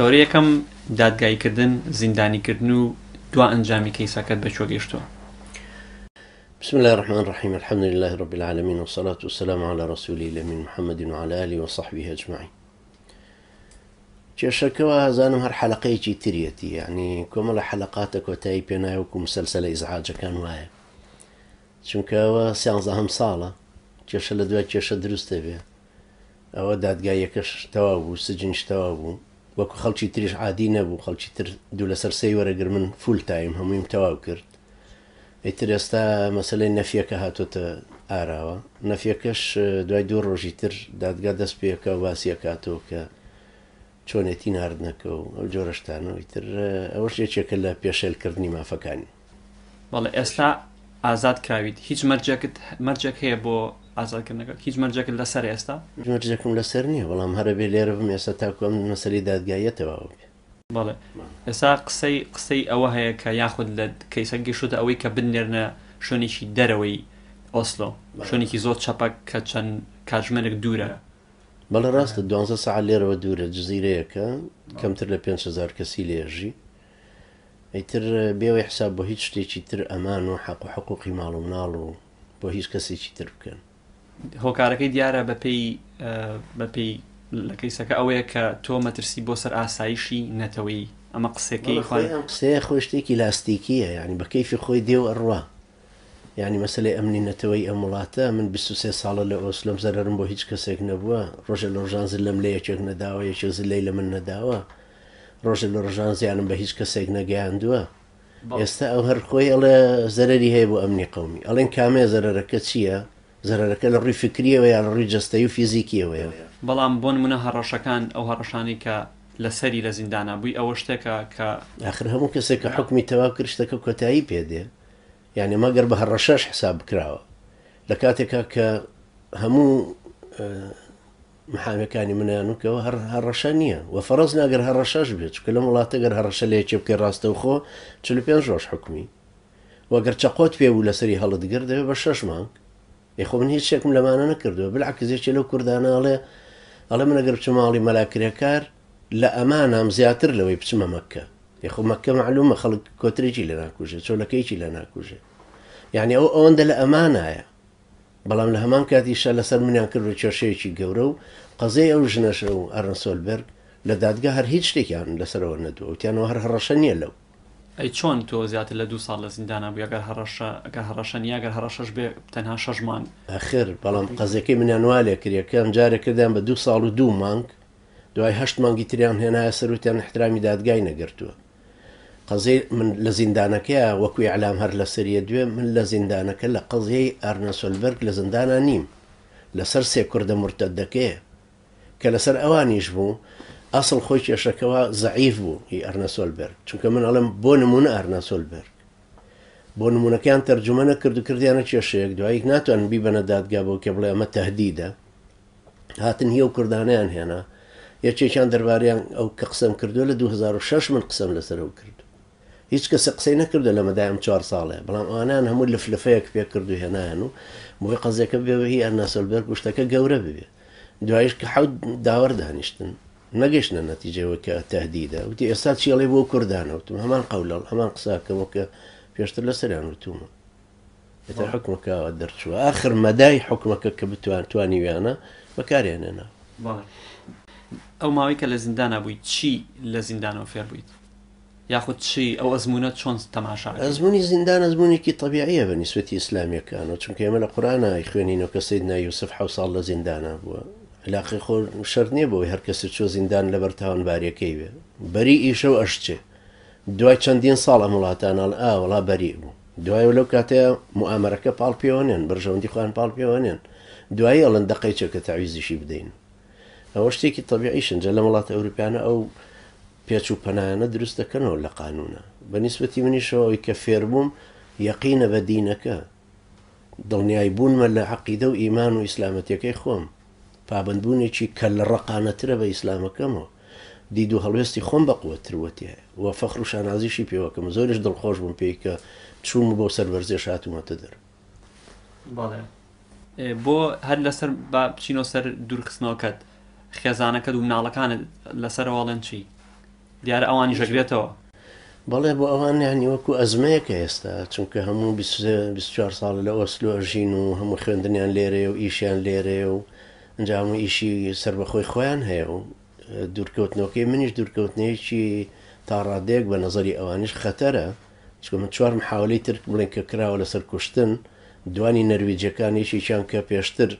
تەوری یەکەم دادگایکردن زیندانیکردن و دو ئەنجامی کەیسەکەت بە چۆگەشتوە بسم الله الرحمن الرحيم الحمد لله رب العالمين والصلاة والسلام على رسوله الأمين محمد وعلى آله وصحبه أجمعين کێشەکەەوە زانم حلقه چی تریتی یعنی حلقات کۆمەڵە حلقاتە کۆتایی پێناوکو مسلسلە ئیزعاجەکان وایە چونکەەوە سیانزە هەم ساڵە کێشە لە دوای کێشە دروستە بێ ئەوە دادگایەکەش تەوا بوو سجنش تەوا بوو وەکو خەڵکی تریش عادی نەبوو خەڵکی تر دوو لەسەر سی وەرەگر من فول تایم هەموویم تەواو کرد ئیتر ئێستا مەسلەی نەفیەکە هاتوتە ئاراوە نەفیەکەش دوای دوو ڕۆژی تر دادگا دەست پێەکە واسیەکاتەوە کە چۆنێتی نردنەکە و ئەو جۆرەشتانەوە تر ئەوەش یەکێکە لە پێشێلکردنی مافەکانی بەڵێ ئێستا ئازاد کراویت هیچ مەرجەکت مەرجەک هەیە بۆ ئازارکردنەکە هیچ مەرجەکرد لەسەر ئێستا مەرجەکەم لەسەر نییە بەڵام هەرەبێ لێرە بم ئێستا تاکوم مەسەری دادگایەتەوە بڵێ ئێستا قسەی قسەی ئەوە هەیە کە یاخود لە کەیسەنگی شوتە ئەوەی کە بنێرنە شوێنێکی دەرەوەی ئۆسلۆ شوێنێکی زۆر چەپەک کە چەند کاتژمێرێک دوورە بەڵە ڕاستە دوانزە سەعات لێرەوە دوورە جززیرەیەەکە کەمتر لە 500 کەسی لێژی ئەیتر بێوەی حساب بۆ هیچ شتێکی تر ئەمان و حەق و حقوقی ماڵ و مناڵ و بۆ هیچ کەسێکی تر بکەن هۆکارەکەی دیارە بەپی بەپی لە کەیسەکە ئەوەیە کە تۆ مەترسی بۆ سەر ئاسایشی نەتەوەی ئەمە قسێکی قسەیە خۆی شتێکی لاستیکیە ینی بە کەیفی خۆی دێو ئەڕوا ینی مەسلەی ئەمنی نەتەوەی ئەم وڵاتە من 23 ساڵە لە ئۆسلم زەرم بۆ هیچ کەسێک نەبووە ڕۆژە لە ڕژان زل لەم لە یەکێک نەداوە یەکێک زل لەی لە من نەداوە ڕۆژە لە ڕژان زیانم بە هیچ کەسێک نەگەیاندووە ئێستا ئەو هەر خۆی ئەڵێ زەرری هەیە بۆ ئەمنی قومی ئەڵێن کامێ زەرەرەکە چییە؟ زەرەکە لە ڕووی فکریەوە یان ڕووی جستەی و فیزیکیەوەە بەڵام بۆن منە هەڕەشەکان ئەو هەڕەشانی کە لەسەری لە زیندانە بووی ئەوە شتێکە کە آخر هەموو کەسێک کە حکمی تەواو کرشتەکە کۆتایی پێدێ یعنی مەگەر بە هەڕەشەش حساب بکراوە لە کاتێکا کە هەموو محامەکانی منیان وکەوە هەر هەڕەشە نییە وە فەرز ناگەر هەڕەشەش بێت چکە لە وڵاتەگەر هەڕەشە لە یەکێ بکە ڕاستە و خۆ چ پێ ڕۆژ حکمی وەگەر چەقۆت پێ بوو لەسەری هەڵت گردەوێت بە شەش مانگ یخۆ من هیچ شێکم لەمانە نەکردووە بلعکزێکی لەو کورداناڵێ ئەڵە من ئەگەر بچم ماڵی مەلاکرێکار لە ئەمانام زیاتر لەوەی بچمە مەکە یخۆ مەکە معلومە خەڵک کۆترێکی لە ناکوژێ چۆلەکەیکی لە ناکوژێ یعنی ئەو ئەوەندە لە ئەمانایە بەڵام لە هەمان کاتیشە لەسەر منیان کردو کێشەیەکی گەورە و قەزەی ئەو ژنەشە و ئەرنسۆلبرگ لە دادگا هەر هیچ شتێکیان لەسەرەوە نەدووە وتیانەوە هەر هەڕەشە نییە لەو ئەی چۆن تۆ زیاتر لە دو ساڵ لە زیندانە بوو گەر هەڕەشەکە هەڕەشە نیەگەر هەڕەشەش بێ تەنها شەژمان ئەخر بەڵام قەزەکەی منیانوالێ کریەکەم جارێک کردیان بە دو ساڵ و دوو مانگ دوای هەشت مانگی تریان هێنایە سەروتیان احترامی دادگای نەگرتووە قەزی من لە زیندانەکەە وەکوی علام هەر لە سریە دوێ من لە زیندانەکە لە قەزیەی ئەرنەسۆلبرگ لە زندانە نیم لەسەر سێ کووردە مرتەدەکەێ کە لەسەر ئەوانیش بوو ئەسڵ خۆی کێشەکەەوە زعیف بوو هی ئەرنەسۆلبەر چونکە من ئەڵم بۆ نمونە ئەرنەسۆلبەر بۆ نمونونەکان تەرجمەە کردو کردیانە کێشەیەک دواییک ناتوان بیبەنە دادگا بۆ کە بڵێ ئەمە تهدیدە هاتن هی و کردانیان هێنا یەکێکیان دەرباریان ئەو کە قسەم کردو لە 2006 من قسەم لەسەرەوە کرد هیچ کەسە قسەی نەکردو لە مەدایم چوار ساڵێ بەڵام ئەوانان هەموو لەفلفەیەک پێ کردو هێنایان و موی قەزەکە بێ هی ئەرناسەلبەر گوشتەکە گەورە ببێ دوایش کە حەوت داوەەر دانیشتن نجشنا نتيجة وك تهديدة وتي إرسال شيء اللي هو كردانة وتم هما القول هما القصا كوك في أشتر لسران وتم إذا حكمك أدرت شو آخر مداي حكمك كبتوان تواني ويانا بكارين أنا بالي أو ما ويك لزندانة بوي شيء لزندانة وفير البيت ياخذ شيء او ازمونه شلون شعر ازموني زندان ازموني كي طبيعيه بالنسبه الاسلاميه كانوا تشم كيما القران اخواني انه كسيدنا يوسف حوصل لزندانه لاقی خۆ شەر نییە بۆی هەرکەسی چۆ زیندان لەبەر تاوانباریەکەی بێ بەری ئیشە و ئەشچێ دوای چەندین ساڵە وڵاتانان ئاوەڵا بەری بوو دوای لەو کاتەیە موامەرەکە پاڵ پێوانێن بەرژەوەندی خوان پاڵ پێوانێن دوایی ئەڵەن دەقەیچە کە تاویزیشی بدەین ئەوە شتێکی تەبیعیشنجە لە وڵاتە ئەوروپیانە ئەو پێچ و پەنایانە دروست دەکەنەوە لە قانونە بەنیسبەتی منیشەوەی کە فێربووم یەقینە بە دینەکە دڵنیای بوونمە لە عقیدە و ئیمان و ئیسلامەتەکەی خۆم پابندبوونێکی کە لە ڕقانەترە بە ئیسلامەکەمەوە دید و هەڵوێستی خۆم بە قوتروەتە وە فەخر و شانازیشی پێوەکەم زۆرش دڵخۆش بووم پێی کە چوم بۆ سەرەرزیێ شاتومەتە دەر بۆ هەر لەسەر با بچینۆ سەر دوورخستنەوەکەت خێزانەکەت و مناڵەکانت لەسەرواڵەن چی دیارە ئەوانی ژەگرێتەوە بەڵێ بۆ ئەوانیانی وەکو ئەزمەیەکە ئێستا چونکە هەموو 24 ساڵ لە ئۆسلۆژین و هەموو خوێندنیان لێرێ و ئیشیان لێرێ و ئەنجام و ئیشی سربەخۆی خۆیان هەیە و دوورکەوتنەوەکەی منیش دوورکەوتنەیەکی تاڕادێک بە نظری ئەوانش خەتەرە چکە من چوار محاولی ترک بڵێن کە کراوە لەسەر کوشتن دوانی نەرویجەکانیشی چیان کە پێشتر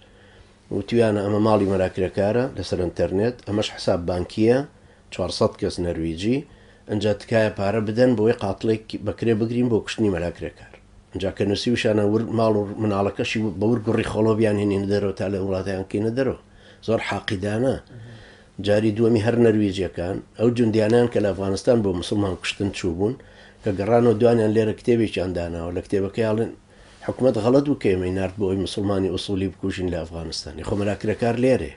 وتیانە ئەمە ماڵی مەراکرەکارە لەسەر ئەتەرنێت ئەمەش حساب بانکیە 400 کەس نەرویجی ئەنج تکایە پارە بدەن بۆی قاتڵێک بەکرێ بگرین بۆ کوشتنی مەراکرەکە جاکە نووسی وشانە ور ماڵ و مناڵەکەشی بە ور گوڕی خۆڵۆبیان هێنین دەرەوە تا لە وڵاتیان کینە دەرەوە زۆر حەقیدانە جاری دووەمی هەر نەرویجیەکان ئەو جوندیانیان کە لە ئەفغانستان بۆ مسلمان کوشتن چوو بوون کە گەڕانەوە دوانیان لێرە کتێبێکیان داناەوە لە کتێبەکەیاڵن حکوومەت غەڵت و کێمەی نرد بۆ ئەوی مسلمانی ئووسڵی بکوژین لە ئەفغانستانی خۆمەراکرەکار لێرێ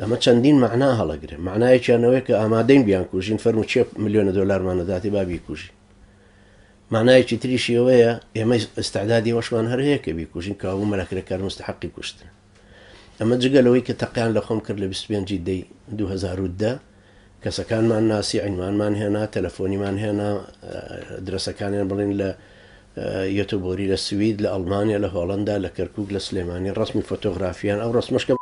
ئەمە چەندین معنا هەڵەگرێ معنایەکیانەوەی کە ئامادەین بیان کوژین فەرمو چێ میلیۆنە دلارمانەداتی بابی کوژین مانایکی تریشی ئەوەیە ئێمە ئستعدادی وەشمان هەر هەیە کە بیکوژین کابوو مەلەکرەکار مستحقی کوشتن ئەمە جگەلەوەی کە تەقیان لە خۆم کرد لە 25 دەی 2010 کەسەکانمان ناسی عینمانمان هێنا تەلەفۆنیمان هێنا درسەکانیان بڵین لە یەتۆبۆری لە سوید لە ئەڵمانیا لە هۆڵندا لە کەرکک لە سلێمانی ڕستمی فۆتۆگرافیان ئەو ڕستمشکە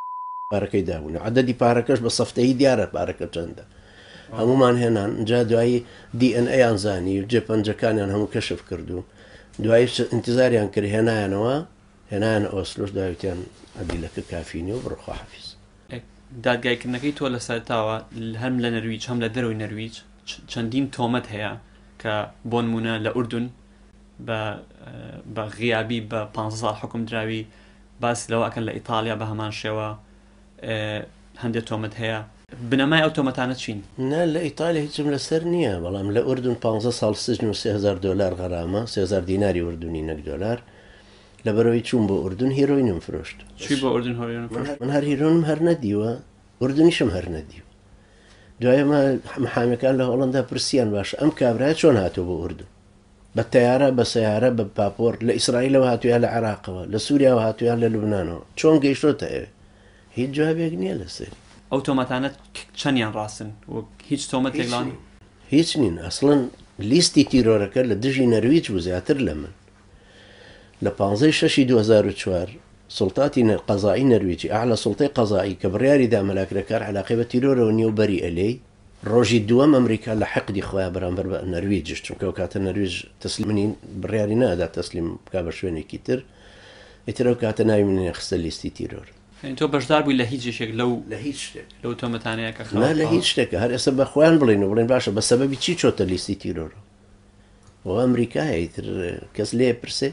پارەکەی دابوون عدەدی پارەکەش بە سەفتەی دیارە پارەکە چەندە هەمومان هێنان جا دوایی دیN زانی و جێ پەنجەکانیان هەموو کەشف کردو دوایی انتظاریان کرد هێنایانەوە هێنان ئۆسلوش داویتیان ئەدیلەکە کافینی و بڕخوا حافز دادگایکردنەکەی تۆ لە سەرتاوە هەم لە نەرویج هەم لە دەروی نەرویج چەندین تۆمەت هەیە کە بۆنمونە لە ئوردون بە غیابی بە 15 حکم دراوی باس لەوەکەن لە ئیتالیا بە هەمان شێوە هەندێک تۆمت هەیە بنەمای ئەوتۆمەتانە چین نا لە ئیتالیا هیچم لەسەر نییە بەڵام لە ئوردون 15 سال سژن و 3000 دلار غەرامە 3000 دیناری وردونی نەک دلار لە بەرەوەی چوون بۆ ئوردون هیرۆینم فرۆشت من هەر هیرۆنم هەر نەدیوە وردنیشم هەر نەدیوە دوایەمە محامەکان لە هۆڵندا پرسیان باش ئەم کابرای چۆن هاتوو بۆ ئوردون بە تیارە بە سیارە بە پاپۆر لە ئیسرائیلەوە هاتویان لە عراقەوە لە سووریا و هاتویان لە لوبنانەوە چۆن گەیشتۆتە ئەوێ هیچ جوابێک نییە لەسێت ئەو تۆمەتانە چەندیان ڕاستن هیچ تۆمەتێکڵان هیچ نین ئەسڵن لیستی تیرۆرەکە لە دژی نەرویج و زیاتر لە من لە 15 ششی 2004 سلطاتی قەزایی نەرویجی ئالا سلتەی قەزایی کە بڕیاری دامەلاکرەکار علاقی بە تیرۆرەوە نیێوبەری ئەلەی ڕۆژی دووەم ئەمریکا لە حقدی خۆیان بەرامبەر بە نەرویجش چونکە و کاتە نەرویج تەسلیمنی بڕیاری نادا تەسلیم بک بە شوێنێکی تر ئیترەو کاتە ناوی منێ خستە یعنی تۆ بەشدار بووی لە هیچێشێک لەو لە هیچ شتێک لەو تۆمەتانەیە کە خڵ لە هیچ شتێکە هەر ئێستا بەخۆیان بڵین و بڵێن باشە بە سەبەبی چی چۆتە لیستی تیرۆرە بۆ ئەمریکای تر کەس لێ پرسێ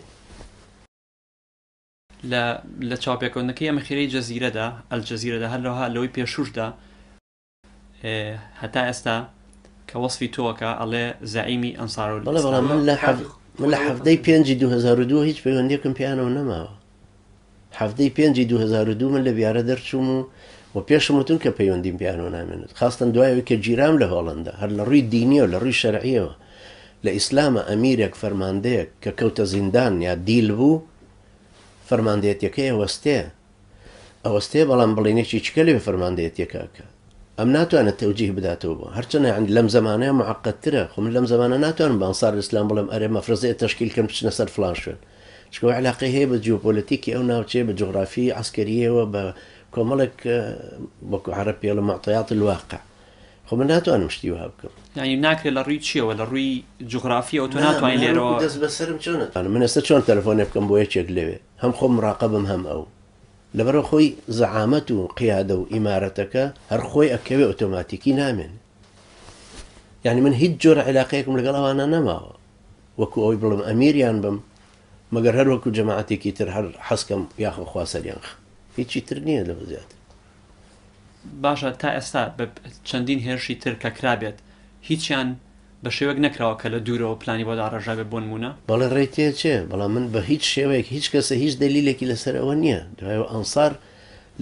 لە لە چاپێکۆنەکەی ئەمە خێرەی جەزیرەدا ئەل جەزیرەدا هەروها لەوەی پێشوشدا اه، هەتا ئێستا کە وەصفی تۆکە ئەڵێ زعیمی ئەنسار بەڵێ بەڵام من لە من لە حەفتەی پێنجی 2022 هیچ پەیوەندێکم پیانەوە نەماوە هەفتەی پێنجی 2002 من لە بیارە دەرچوم و و پێشمتون کە پەیوەندیم پیانەوە نامێنێت خاستن دوایەوە کە جیرام لە هۆڵندا هەر لە ڕووی دینیە و لە ڕووی شەرعیەوە لە ئیسلامە ئەمیرێک فەرماندەیەک کە کەوتە زیندان یا دیل بوو فەرماندێتەکەی وەستەیە ئەوەستێ بەڵام بڵێنێکی چکە لێ فەرماندێتەکەکە ئەم ناتوانە تەوجیه بداتەوە بۆ هەرچەنە عند لەم زمانەیە معقدترە خم لەم زمانە ناتوان بانسار ئسلام بڵم ئەرێ مەفرزێ تشکیل کەم بچنە سەر فلان شوێن شكون علاقه هي بە او ناوتشي ناوچێ عسكريه جغرافی عسکەریەوە بە عربي بەکو عرە الواقع خۆ من ناتوانم شتی وها بکەم ینی يعني ناکرێت لە لا چیەوە لە ڕووی جغرافیە و تۆ نعم، ناتوانین لێرەوە نعم، دەست بەسرم چۆنتوانم من ئێستا چۆن تەلفۆنێ بکەم بۆ یەکێک لەوێ هەم خۆم ڕاقەبم هەم ئەو لەبەرە خۆی زەعامەت و قیادە و ئیمارەتەکە هەر خۆی ئەکەوێ ئۆتۆماتیکی يعني من هیچ علاقيكم علاقەیەکم لەگەڵ ئەوانە نەماوە وەکو ئەوی بڵم ئەمیریان بم مەگەر هەر وەکو جەماعاتێکی تر هەر حەسکەم یاخە خواسەریان هیچی تر نییە لە بزیات باشە تا ئێستا چەندین هێرشی تر کە کرابێت هیچیان بە شێوەک نکراوە کە لە دوورەوە پلانی بۆدا ڕژابێ بۆن مونە بەڵێ ڕێتێ چێ بەڵام من بە هیچ شێوەیەک هیچ کەسە هیچ دلیلێکی لەسەر ئەوە نییە دوایەوە ئەنسار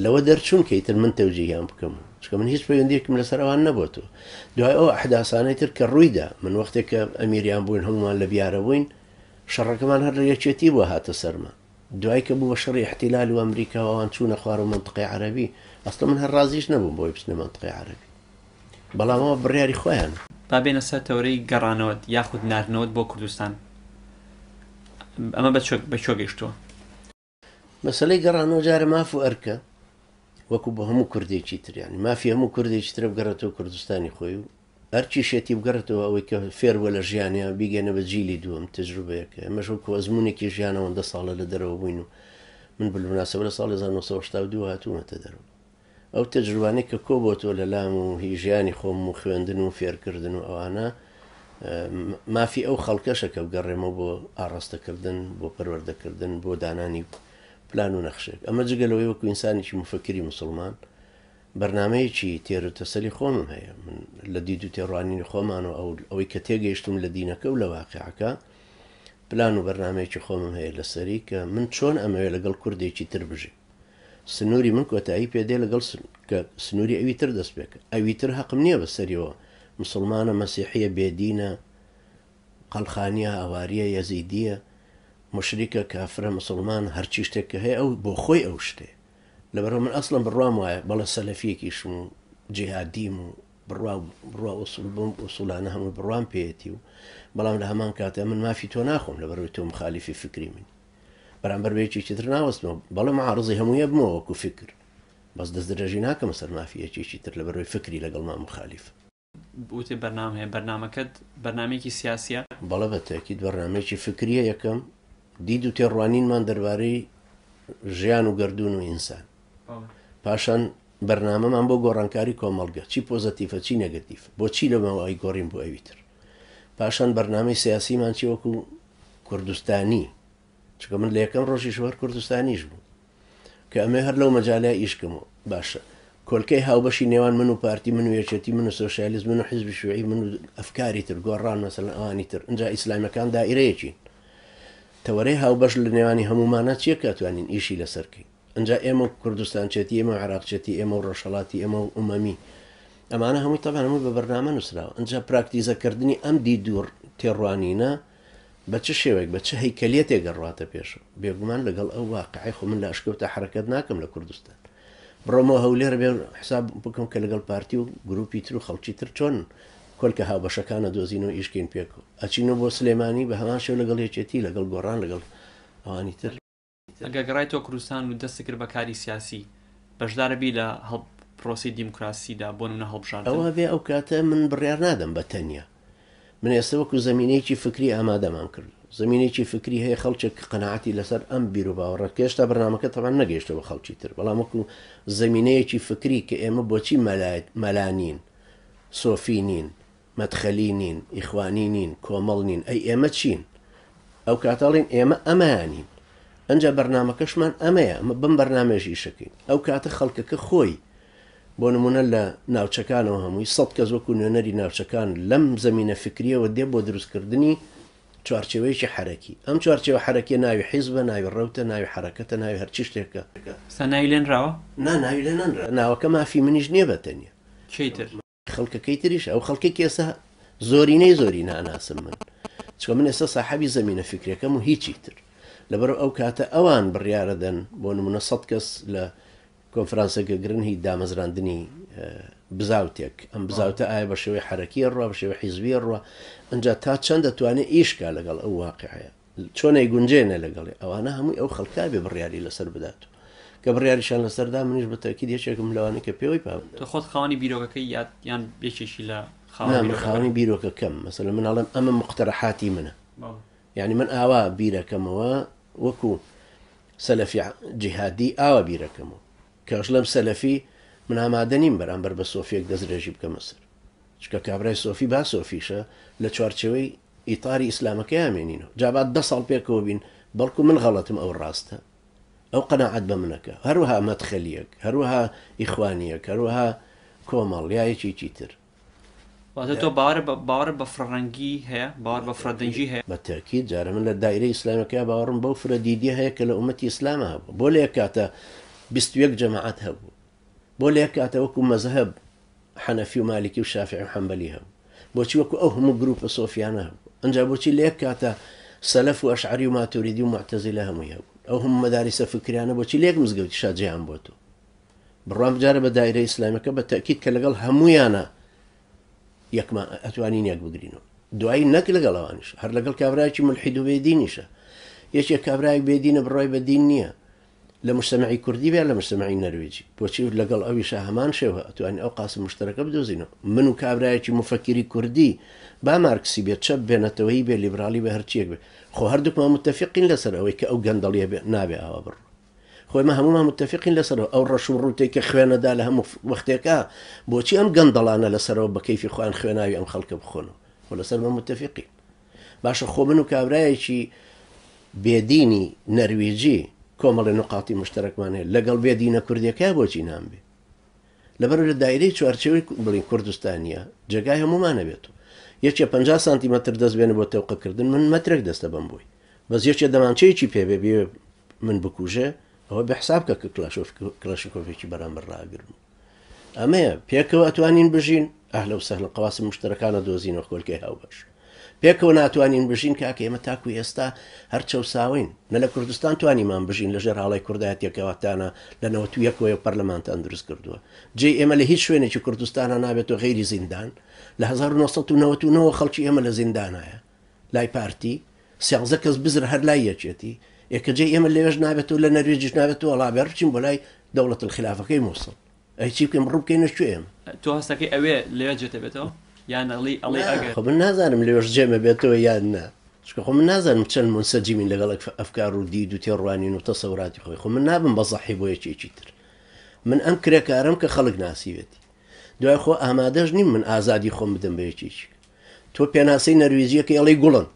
لەوە دەرچوون کەیتر من تەوجییان بکەم چکە من هیچ پەیوەندێکم لەسەرەوەوان نەبووت و دوای ئەو ئەحداسانەی تر کە ڕوویدا من وەختێک کە ئەمیریان بووین هەمومان لە بیارە بووین شەڕەکەمان هەر یەکێتی بووە هاتە سەرمە دوای کە بووە شڕی احتیلال و ئەمریکاوان چوونە خوار و منطقی عربی ئەسڵ من هەر ڕازیش نەبووم بۆی بچنە منطقی عربی بەڵامەوە بڕیاری خۆیان بابێنە سەر تەورەی گەڕانەوەت یاخود نارنەوەت بۆ کوردستان ئەمە بە چۆ گەیشتووە مەسلەی گەڕانەوە جارە ماف و ئەرکە وەکو بە هەموو کوردێکی تریانی مافی هەموو کوردێکی ترە بگەڕێتەوە کوردستانی خۆی و هەرچی شێتی بگەڕێتەوە ئەوەی کە فێربووە لە ژیانیا بیگەنە بە جیلی دووەم تجربەیەکە ئەمەشو کۆزمونێکی ژیانەوەندە ساڵە لە دەرەوە بووین و من بلوناسە لە ساڵ 1992 هاتوومەتە دەرەوە ئەو تجربانی کە کۆبتەوە لە لام و هیژیانی خۆم و خوێندن و فێرکردن و ئەوانە مافی ئەو خەڵکەشەکە بگەڕێمە بۆ ئاڕاستەکردن بۆ پەروەردەکردن بۆ دانانی پلان و نەخشێک ئەمە جگەلەوەی وەکو ئینسانێکی مفکری مسلمان و بەرنمەیەکی تێرەتەسەلی خۆم هەیە من لە دید و تێڕوانینی خۆمان و ئەو ئەوەی کە تێگەیشتم لە دینەکە و لە واقعەکە پلان و بەرنمەیەکی خۆمم هەیە لەسەری کە من چۆن ئەمەوێت لەگەڵ کوردێکی تر بژی سنووری من کۆتایی پێدێ لەگەڵ کە سنووری ئەوی تر دەست پێکە ئەوی تر حەقم نییە بەسەریەوە مسلمانە مەسیحەیە بێدینە قەلخانیا ئەواریە یەزیدیە مشریکە کافرە مسلمان هەرچی شتێک کە هەیە ئەو بۆ خۆی ئەو شتێ لەبەرەوە من ئەسڵم بڕوام وایە بەڵە سەلەفیەکیشم و جهادیم و بڕوا ئوسول بم ئوسولانە هەموو بڕوام پێێتی و بەڵام لە هەمان کاتە من مافی تۆ ناخۆم لە بەروی تۆ مخالیفی فکری من بەرامبەر بێکی چتر ناوەستمەوە بەڵام عرضی هەموویە بمەوەکو فکر بەس دەست درێژی ناکەم سەر مافیەکیێکی تر لە بەروی فکری لەگەڵما مخالیف بوتی بەرنام هەیە بەرنمەکەت بەرنمێکی سیاسە بەڵە بە تاکیید بەرنمێکی فکریە یەکەم دید و تێڕوانینمان دەربارەی ژیان و گردون و ئینسان پاشان بەرنمەمان بۆ گۆڕانکاری کۆمەڵگە چی پۆزتیفە چی نەگەتیف بۆچی لەمەوەی گۆڕین بۆ ئەویتر پاشان بەرنمەی سیاسیمان چی وەکو کوردستانی چکە من لە یەکەم ڕۆژی شوهر کوردستانیش بوو کە ئەمە هەر لەو مەجاالای ئیشکم و باشە کۆلکەی هاوبەشی نێوان من و پارتی من و یەکێتی من و سوسیالیز من و حیزب شوعی من و ئەفکاری تر گۆڕان مەسەن ئەوانی تر اینجا ئیسلامەکان دائیرەیەکین تەوەرەی هاوبەش لە نێوانی هەمومانە چیە کاتوانین ئیشی لەسەرکەین ئەجا ئێمە کوردستانچێتی ئێمە عراقچێتی ئێمە و ڕۆژەڵاتی ئێمە و عمەمی ئەمانە هەمووی تەوانمە بە بەرنامە نووسراوە ئەجا پراکتیزەکردنی ئەم دی دوور تێڕوانینە بە چه شێوێک بە چه هەیکەلێت ێگەڕاتە پێشە بێگومان لەگەڵ ئەو واقعی خو من لە عشکەوتە حرکت ناکەم لە کوردستان بڕۆمە هەولێر بێ حساب بکەم کە لەگەڵ پارتی و گروپی تر و خەڵکی تر چۆن کۆلکە هاوبەشەکانە دۆزینەوە ئیشکین پێک و ئەچینە بۆ سلێمانی بە هەمان شێو لەگەڵ یەکێتی لەگەڵ گۆڕان لەگەڵ ئەوانی تر ئەگەگەڕای تۆ کوردستان و دەستکرد بە کاری سیاسی بەشدارەبی لە هەڵ پرۆسی دیموکراسیدا بۆ منە هەڵبژان ئەوە بێ ئەو کاتە من بڕیار نادەم بە تەنیا من ئێستا وەکو زمینەیەکی فکری ئامادەمان کرد زمینێکی فکری هەیە خەڵچێک قەنەعاتی لەسەر ئەم بیر و باوەڕە کێشتا بەنامەکە تەوان نەگەیشتەوە خەڵکی تر بەڵامکو زمینەیەکی فکری کە ئێمە بۆچی مەلانین سۆفی نین مەتخەلی نین ئیخوانی نین کۆمەڵ نین ئەی ئێمە چین ئەو کاتەڵین ئێمە ئەمایانین ئەجا بەرنمەکەشمان ئەمەیە بم بەرنمێژی شەکەین ئەو کاتە خەڵکەکە خۆی بۆ نمونە لە ناوچەکانەوە هەمووی سەد کەس وەکو نوێنەری ناوچەکان لەم زمینە فکریەوە دێ بۆ دروستکردنی چوارچێوەیەکی حرەکی ئەم چوارچێوە حرەکە ناوی حیز بە ناوی ڕەوتە ناوی حرەکەتە ناوی هەرچی شتێکە سەناوی لێنراوە نا ناوی لێ ناوەکە مافی منیش نییە بەتەنیە چیتر خەڵکەکەی تریش ئەو خەڵکی کێسە زۆرینەی زۆری ناناسم من چکە من ئێستا ساحەبی زمینە فکرەکەم و هیچی تر لەبەر ئەو کاتە ئەوان بڕیاەدەن بۆ نمونە سە کەس لە کۆنفرانسەکە گرنهی دامەزراندنی بزاوتێک ئەم بزاوتە ئایا بە شێوەی حرەکی ڕوە بە شێوە حیزبی ڕوە ئەجا تا چەند دەتوانێت ئیشکا لەگەڵ ئەو واقعەیە چۆنەی گونجێنە لەگەڵی ئەوانە هەمووی ئەو خەڵکابێ بڕیاری لەسەر بدات کە بڕیاریشان لەسەردا منیش بەتەکی دێچێکم لەوانە کە پێوەی پا خۆت خاوەنی بیرۆکەکەی یاد یان بێکێکی لە خاوەنی بیرۆکەکەم مەسەر من ئەڵم ئەمە مختەرەحاتی منە یعنی من ئاوا بیرەکەمەوە وەکو سەلەفی جیهادی ئاوە بیرەکەمەوە کەش لەم سەلەفی من ئامادەنیم بەرامبەر بە سۆفیەک دەستێژی بکە مەسر چکە کابرای سۆفی با سۆفیشە لە چوارچەوەی ئیتاری ئیسلامەکە یامێنینەوە جابات دە ساڵ پێکەوە بین بەڵکو من غەڵەتم ئەو ڕاستە ئەو قەنەعات بە منەکە هەروها مەتخەلیەک هەروها ئیخوانیەک هەروها کۆمەڵیایەکی چیتر واتە تو باوەڕ باوەڕ بە فرەڕەنگی هەیە باوەڕ بە فرەدەنجی هەیە من لە دایرە ئیسلامەکە باوەڕم بەو فرەدیدی هەیە کە لە عومەتی ئیسلامە هەبوو بۆ لێ کاتە 21 جەماعات هەبوو بۆ لێ کاتە وەکو مەزهب حەنەفی و مالکی و شافعی و حەمبەلی هەبوو بۆچی وەکو ئەو هەموو گروپە سۆفیانە هەبوو ئەنج بۆچی لێ کاتە سەلف و ئەشعری و ماتوریدی و معتەزی لە هەمووی هەبوو ئەو هەم مەداریسە فکریانە بۆچی لێک مزگەوتی شاجیان بۆ تو بڕام جارە بە دایرە ئیسلامەکە بە تاکیید کە لەگەڵ یەکمان ئەتوانین یەک بگرینەوە دوایی نەک هر هەر لەگەڵ کابراایکی ملحد و بێدینیشە یەکێک کابراایک بێدینە بڕای بەدین نییە لە مشتمەعی کوردی بێ لە مشتمەعی نەروێجی بۆچی لەگەڵ ئەویشە هەمان شێوە ئەتوانین ئەو قاسم مشتەکە بدۆزینەوە من و کابراایکی مفەکیری کوردی با مارکسی بێت چەپ بێنەتەوەی بێ لیبرالی بە هەرچیەک بێ خۆ هەردووکمان متتەفقین لەسەر ئەوەی کە ئەو گەندەڵیە نابێ ئاوا خۆیمە هەمومان متتەفقین لەسەرەوە ئەو ڕەش و ڕوتێککە خوێنەدا لە هەموو وەختێکە بۆچی ئەم گەندەڵانە لەسەرەوە بە کەیفی خوان خوێناوی ئەم خەڵکە بخۆنەوە خۆ لەسەر بە متتەفقین باشە خۆ من و کابراایەکی بێدینی نەرویجی کۆمەڵی نقاتی مشتەرەکمانێت لەگەڵ بێدینە کوردیەکە بۆچی نام بێ لەبەر لە دایرەی چوارچەوەی بڵین کوردستانە جگای هەمومانە بێت و یەکێ 50 سانتیمەتر دەستبێن بۆ تەوقەکردن من مەترێک دەستە بم بووی بەس یەکێ دەمانچەیەکی پێبێ من بکوژێ ئەوە بەحساب کە کە کلاشکۆفێکی بەرامبەر ڕاگرن ئەمەیە پێکەوە ئەتوانین بژین ئەهلە و سەهل قواس مشتەکانە دۆزینە کۆلکەی هاوبەش پێکەوە ناتوانین بژین کاکە ئێمە تاکو ئێستا هەر چەساوین نە لە کوردستان توانیمان بژین لە ژێر هاڵی کوردایەتێکەوەتانە لەنەوە تو یەکەوە پەرلەمانتان دروست کردووە جێ ئێمە لە هیچ شوێنێکی کوردستانە نابێت و غیری زیندان لە 1990 خەڵکی ئێمە لە زیندانایە لای پارتی سیازە کەس بزر هەر لای یەکێتی یەکەجێ ئێمە لێوێژ نابێت و لە نەروێجیش نابێت و وڵابێر بچین بۆ لای دەوڵەت خلافەکەی مووسڵ ئەی چی بکەم ڕووکەینە شوێم تۆ هەستەکەی ئەوێ لێوێ جێتە بێتەوە یان ئەڵی ئەڵی ئەگە من نازانم لێوێژ جێمە بێتەوە یان نه خۆ من نازانم چەند منسەجیمین لەگەڵک ئەفکار و دی و تێڕوانین و تەسەوراتی خۆی خۆ من نابم بەزەحی بۆ یەکێکی تر من ئەم کرێکارم کە خەڵک ناسیوێتی دوای خۆ ئامادەش نیم من ئازادی خۆم بدەم بە یەکێکی تۆ پێناسی نەرویزیەکە ئەڵی گوڵن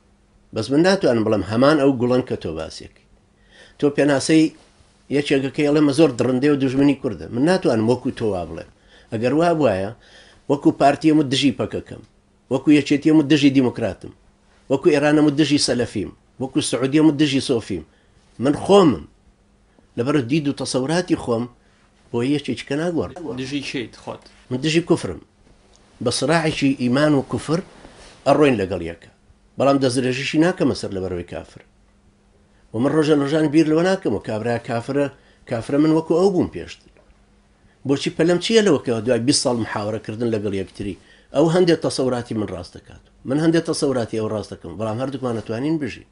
بەس من ناتوانم بڵم هەمان ئەو گوڵن کە تۆ باسێکی تو تۆ پێناسەی یەکێکەکەی ئەڵێمە زۆر درنده و دشمنی کرده من نه تو تو آن ناتوان وەکو تۆوا بڵێ ئەگەر وا وایە وەکو پارتیەمە دژی پەکەکەم وەکو یەکێتیەمە دژی دیموکراتم وەکو ئێرانەمە دژی سەلەفیم سعودی سعودیەمە دژی صوفیم من خۆمم لبرد دید و تصوراتی تەسەوراتی یه چیز یەکێککە ناگوەڕ دژی چیت خود من دژی کفرم بە سراعێکی ایمان و کفر آروین لگالیکه بلام دزرجشی دەزرێژیشی ناکەمە سەر لەبەرەوەی کافر و من ڕۆژە ڕۆژان بیر لەوە ناکەمەوە کابرا کافرە کافرە من وەکو ئەو بووم پێشتر بۆچی پەلم چییە لەوەکەەوە دوای 20 ساڵ محاورەکردن لەگەڵ یەکتری ئەو هەندێک تەسەوراتی من ڕاست دەکات من هەندێک تەسەوراتی ئەو ڕاست دەکەم بەڵام هەردووکمان نتوانین بژی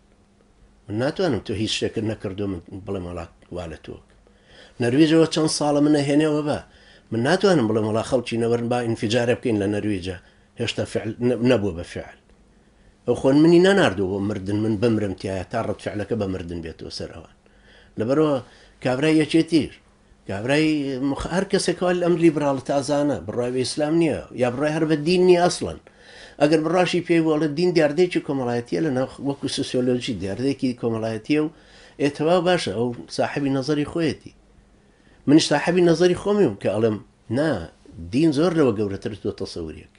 من ناتوانم تۆ هیچ شتێکرد نەکردو من بڵێ مەڵات وا لە تۆک نەرویجەوە چەند ساڵە منە هێنەوە بە من ناتوانم بڵێ مەڵا خەڵکی نەوەرن با ئینفجارە بکەین لە نەرویجە هێشتا نەبوو بە فعل ئەو مني ناردو مردن من بمرم تایە تا ڕەت فعلەکە بە مردن بێتەوە سەرەوە لەبەرەوە کابرای یەکێ تیر کابرای هەر کەسێکال ئەم لیبراڵ تازانە بڕاوی نيا يا یا بڕای هەر نيا أصلا نیە براشي ئەگەر ولا الدين دي دیاردێکی کۆمەڵایەتە لە ناخ وەکو سوسیۆلۆژی دیاردێکی کۆمەڵایەتە و ئێتەوا باشە ئەو ساحبی نظری خۆیەتی منش ساحبی نظری خۆمی و کە ئەڵم نا دين زور لو گەورەتر تصوريك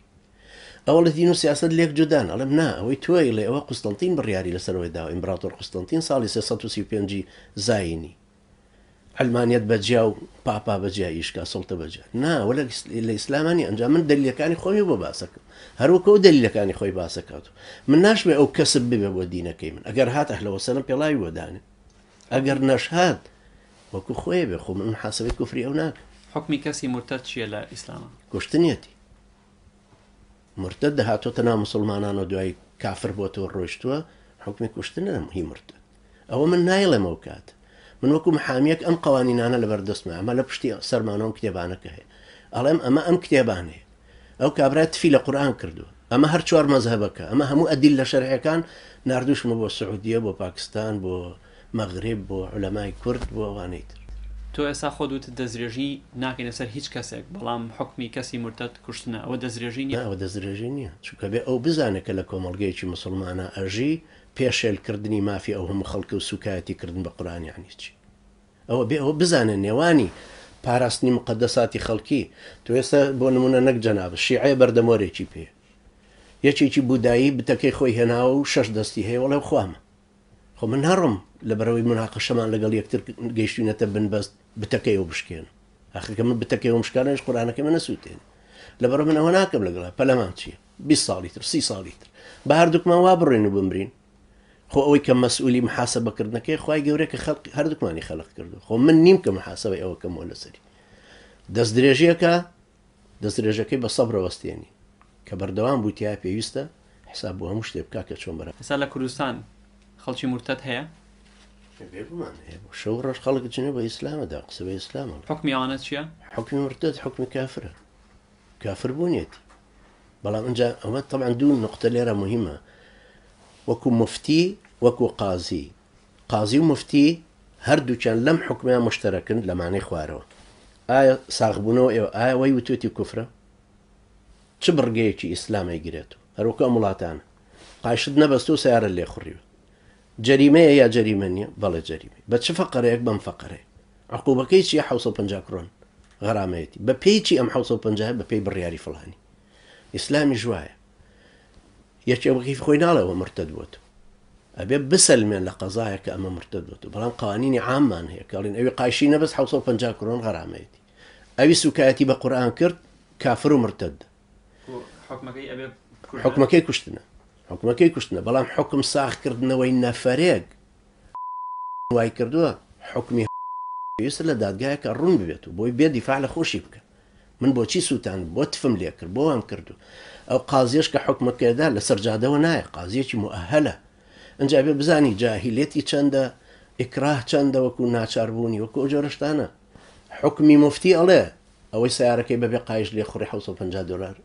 أول الذي نسي أسد ليك جدان على منا ويتوي لي قسطنطين برياري لسنوي داو إمبراطور قسطنطين صالي سيساتو سيبين جي زايني علمانية بجاو بابا بجا إيشكا سلطة بجا نا ولا الإسلاماني أنجا من دليل كاني خوي بباسك هروكو دليل كاني خوي باسك مناش بي أو كسب ببب ودينا كيمن أقر هات أحلى وسلم بيلاي وداني أقر ناش هات وكو خوي بخو من محاسبة كفري أو حكمي كاسي مرتد شيئا لا إسلاما كشتنيتي مرتە دەهاتۆتە نام مسلمانان و دوای کافر بۆتەوە ڕۆیشتووە حکمی کوشتنە هی مرتە ئەوە من نایڵێمەوە کات من وەکو محامیەک ئەم قوانینانە لە بەردەستمە ئەمە لە پشتی سەرمانەوە کتێبانەکە هەیە ئەڵێم ئەمە ئەم کتێبانێ ئەو کابرای تفی لە قورآان کردووە ئەمە هەر چوار مەزهبەکە ئەمە هەموو ئەدیل لە شەرحەکان نردوشمە بۆ سعودیە بۆ پاکستان بۆ مەغرب بۆ علەمای کورد بۆ ئەوانیت تۆ ئێستا خۆ دوت دەزرێژی ناکەینە سەر هیچ کەسێک بەڵام حکمی کەسی مرتەت کوشتنە ئەوە دەزرێژی نیەوە دەزرێژی نیە چکە بێ ئەو بزانێت کە لە کۆمەلگەیەکی مسلمانە ئەژی پێشێلکردنی مافی ئەو هەموو خەڵکی و سوکایەتیکردن بە قرانیانی چی ئەوە بێ ئەو بزانە نێوانی پاراستنی مقدەساتی خەڵکی تو ئێستا بۆ نمونە نەک جەناب شیعە بەردەمۆرێکی پێ یەکێکی بودایی بتەکەی خۆی هێنا و شەش دەستی هەیە وڵێ خوامە خۆ من هەڕم لە بەرەوەی مناقەشەمان لەگەڵ یەکتر گەیشتینەتە بنبەست بتەکەی و بشکێن ئەخەکە من بتەکەی و مشکانش قورانەکە من نەسووتێن لە بەرە منەوە ناکەم لەگەڵا پەلەمان چییە 20 ساڵی تر سی ساڵی تر بە هەردووکمان وا بڕێن و بمرین خۆ ئەوەی کە مەسئولی محاسە بەکردنەکەی خی گەورەیە کە خەڵ هەردووکمانی خەلق کردو خۆ من نیم کە محاسەوەی ئەوە کەمەوە لەسەری دەست درێژیەکە دەست درێژەکەی بە سەبرەوەستێنی کە بەردەوام بووتیا پێویستە حساب بۆ هەموو شتێ بک کە چۆن بەرە حسا لە کوردستان خەڵکی مرتد هي شو راش خلق جنە اسلام ئیسلامەدا قسە بە ئیسلامە حکمیانە چییە؟ حکمی مرتد حکمی كافر كافر بنيت بلا اینجا ئەمە تەمان دوو نقطە لێرە مهمە مهمة مفتی مفتي وكو قاضي قاضي ومفتي هردو كان لم مشتەکن لەمانەی خوارەوە ئایا ساغبوونەوە ئێوە ئایا وی وتوێتی کوفرە چ بڕگەیەکی ئیسلامی گرێت هەروکە وڵاتانە قاشت نەبەست و اللي خريو جريمه يا جريمه يا بلا جريمه بتش فقره يك بن فقره عقوبه كي شي حوصل بنجا كرون غرامتي ببي شي ام حوصل بنجا ببي برياري فلاني اسلامي جوايا يا شي كيف خوينا له مرتد ابي بسل من لقضايا كاما مرتد وتو بلان قوانين عامه هي قالين ابي قايشين بس حوصل بنجا كرون غراميتي ابي سكاتي بقران كرت كافر ومرتد حكمك ابي حكمك كشتنا حکومەکەی کوشتنە بەڵام حکم ساخکردنەوەی نەفەرێک وای کردووە حکمی ویست لە دادگایەکە ڕوون ببێت و بۆی بێدیفاع دفاع خۆشی بکە من بۆچی سوتان بۆ تفم لێ کرد بۆ ئەم کردو ئەو قازیش کە حکمەکەدا لە سەررجادەوە نایە قازیەکی مؤهلە ئەجا چند بزانی چند چەندە ئیکراه چەندە وەکو ناچاربوونی وەکو جۆرەشتانە حکمی مفتی ئەڵێ ئەوەی سیارەکەی بەبێ قایش لێ خوری 150 دلار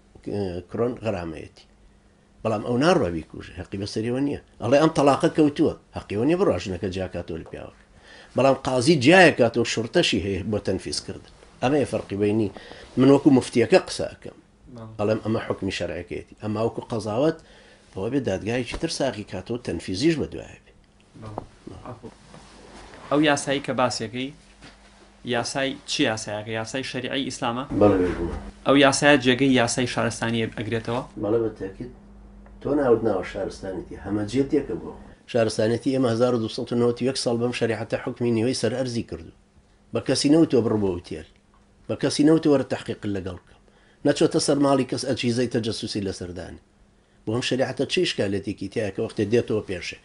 کرۆن غرامەتی بەڵام ئەو ناڕەوی کوژ حەقی بەسەریەوە نییە ئەڵێ ئەم تەلاقە کەوتووە حەقیەوە نیە بڕژنەکە جاکاتۆ لە بلام قاضي قازی جیایەکاتەوە شي هي بۆ كرد انا فەرقی بيني من وەکو مفتیەکە قساکەم اما ئەمە حکمی شەرعەکەێتی ئەما وەکو قەزاوت بەوە بێ دادگایکی تر ساقی کاتەوە تەنفیزیش بە دوایە بێ ئەو یاسایی کە باسیەکەی یاسای چی یاسایەکە یاسای شریعی ئیسلامە ئەو یاسایە جێگەی یاسای شارستانی شارستاني بەڵە بلا بالتأكيد تۆ ناورد ناوە شارستانێتی هەمە جێتێکە بوو شارستانێتی ئێمە 1990 ساڵ بەم شریحتە حکمی نیوەی سەر ئەرزی کردو بە کەسی نەوت تۆ بڕ بۆ وتێر بە کەسی نەوت وەرە تحقیق لەگەڵ بکەم نەچۆتە سەر ماڵی کەس ئەچیزەی تەجەسوسی لەسەردانی بۆ ئەم شریحتە چی شکالەتێکی تایەکە وەختێ دێتەوە پێشێ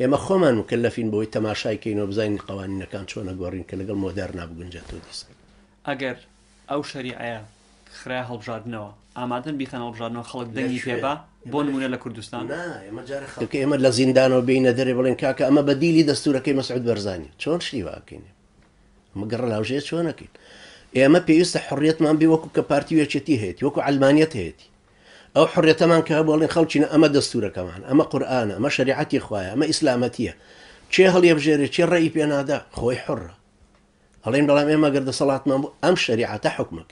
ئێمە خۆمان وکەلەفین بۆی تەماشایکەینەوە بزانین قوانینەکان چۆنە گۆڕین کە لەگەڵ مۆدار نابگونجێتەوە دیسە ئەگەر ئەو شەریعە خرای هەڵبژاردنەوە ئامادەن بیخەن هەڵبژاردنەوە خەڵک دەنگی پێبا لا بۆ نمونە لە کوردستان خەکە ئێمە لە زیندانەوە بینە دەرێ بڵێن کاکە ئەمە بەدیلی دەستورەکەی مەسعود بەرزانانی چۆن شیواکەین مەگەڕ لاژێ حريه ما بي وكو كبارتي وەکو کە پارتی وێچێتی هەیەی وەکو ئەلمانیت هەیەی ئەو حڕێتەمان کە بڵێن خەڵچینە ئەمە دەستورەکەمان ئەمە قورآانە ئەمە شریعتی خخوایە ئەمە ئیسلامەتیە چێ هەڵێبژێری چێ ڕێی پێنادا خۆی حڕە هەڵێن بەڵام ئێمە گەردە سەڵاتمان بوو ئەم ام شريعه حكمك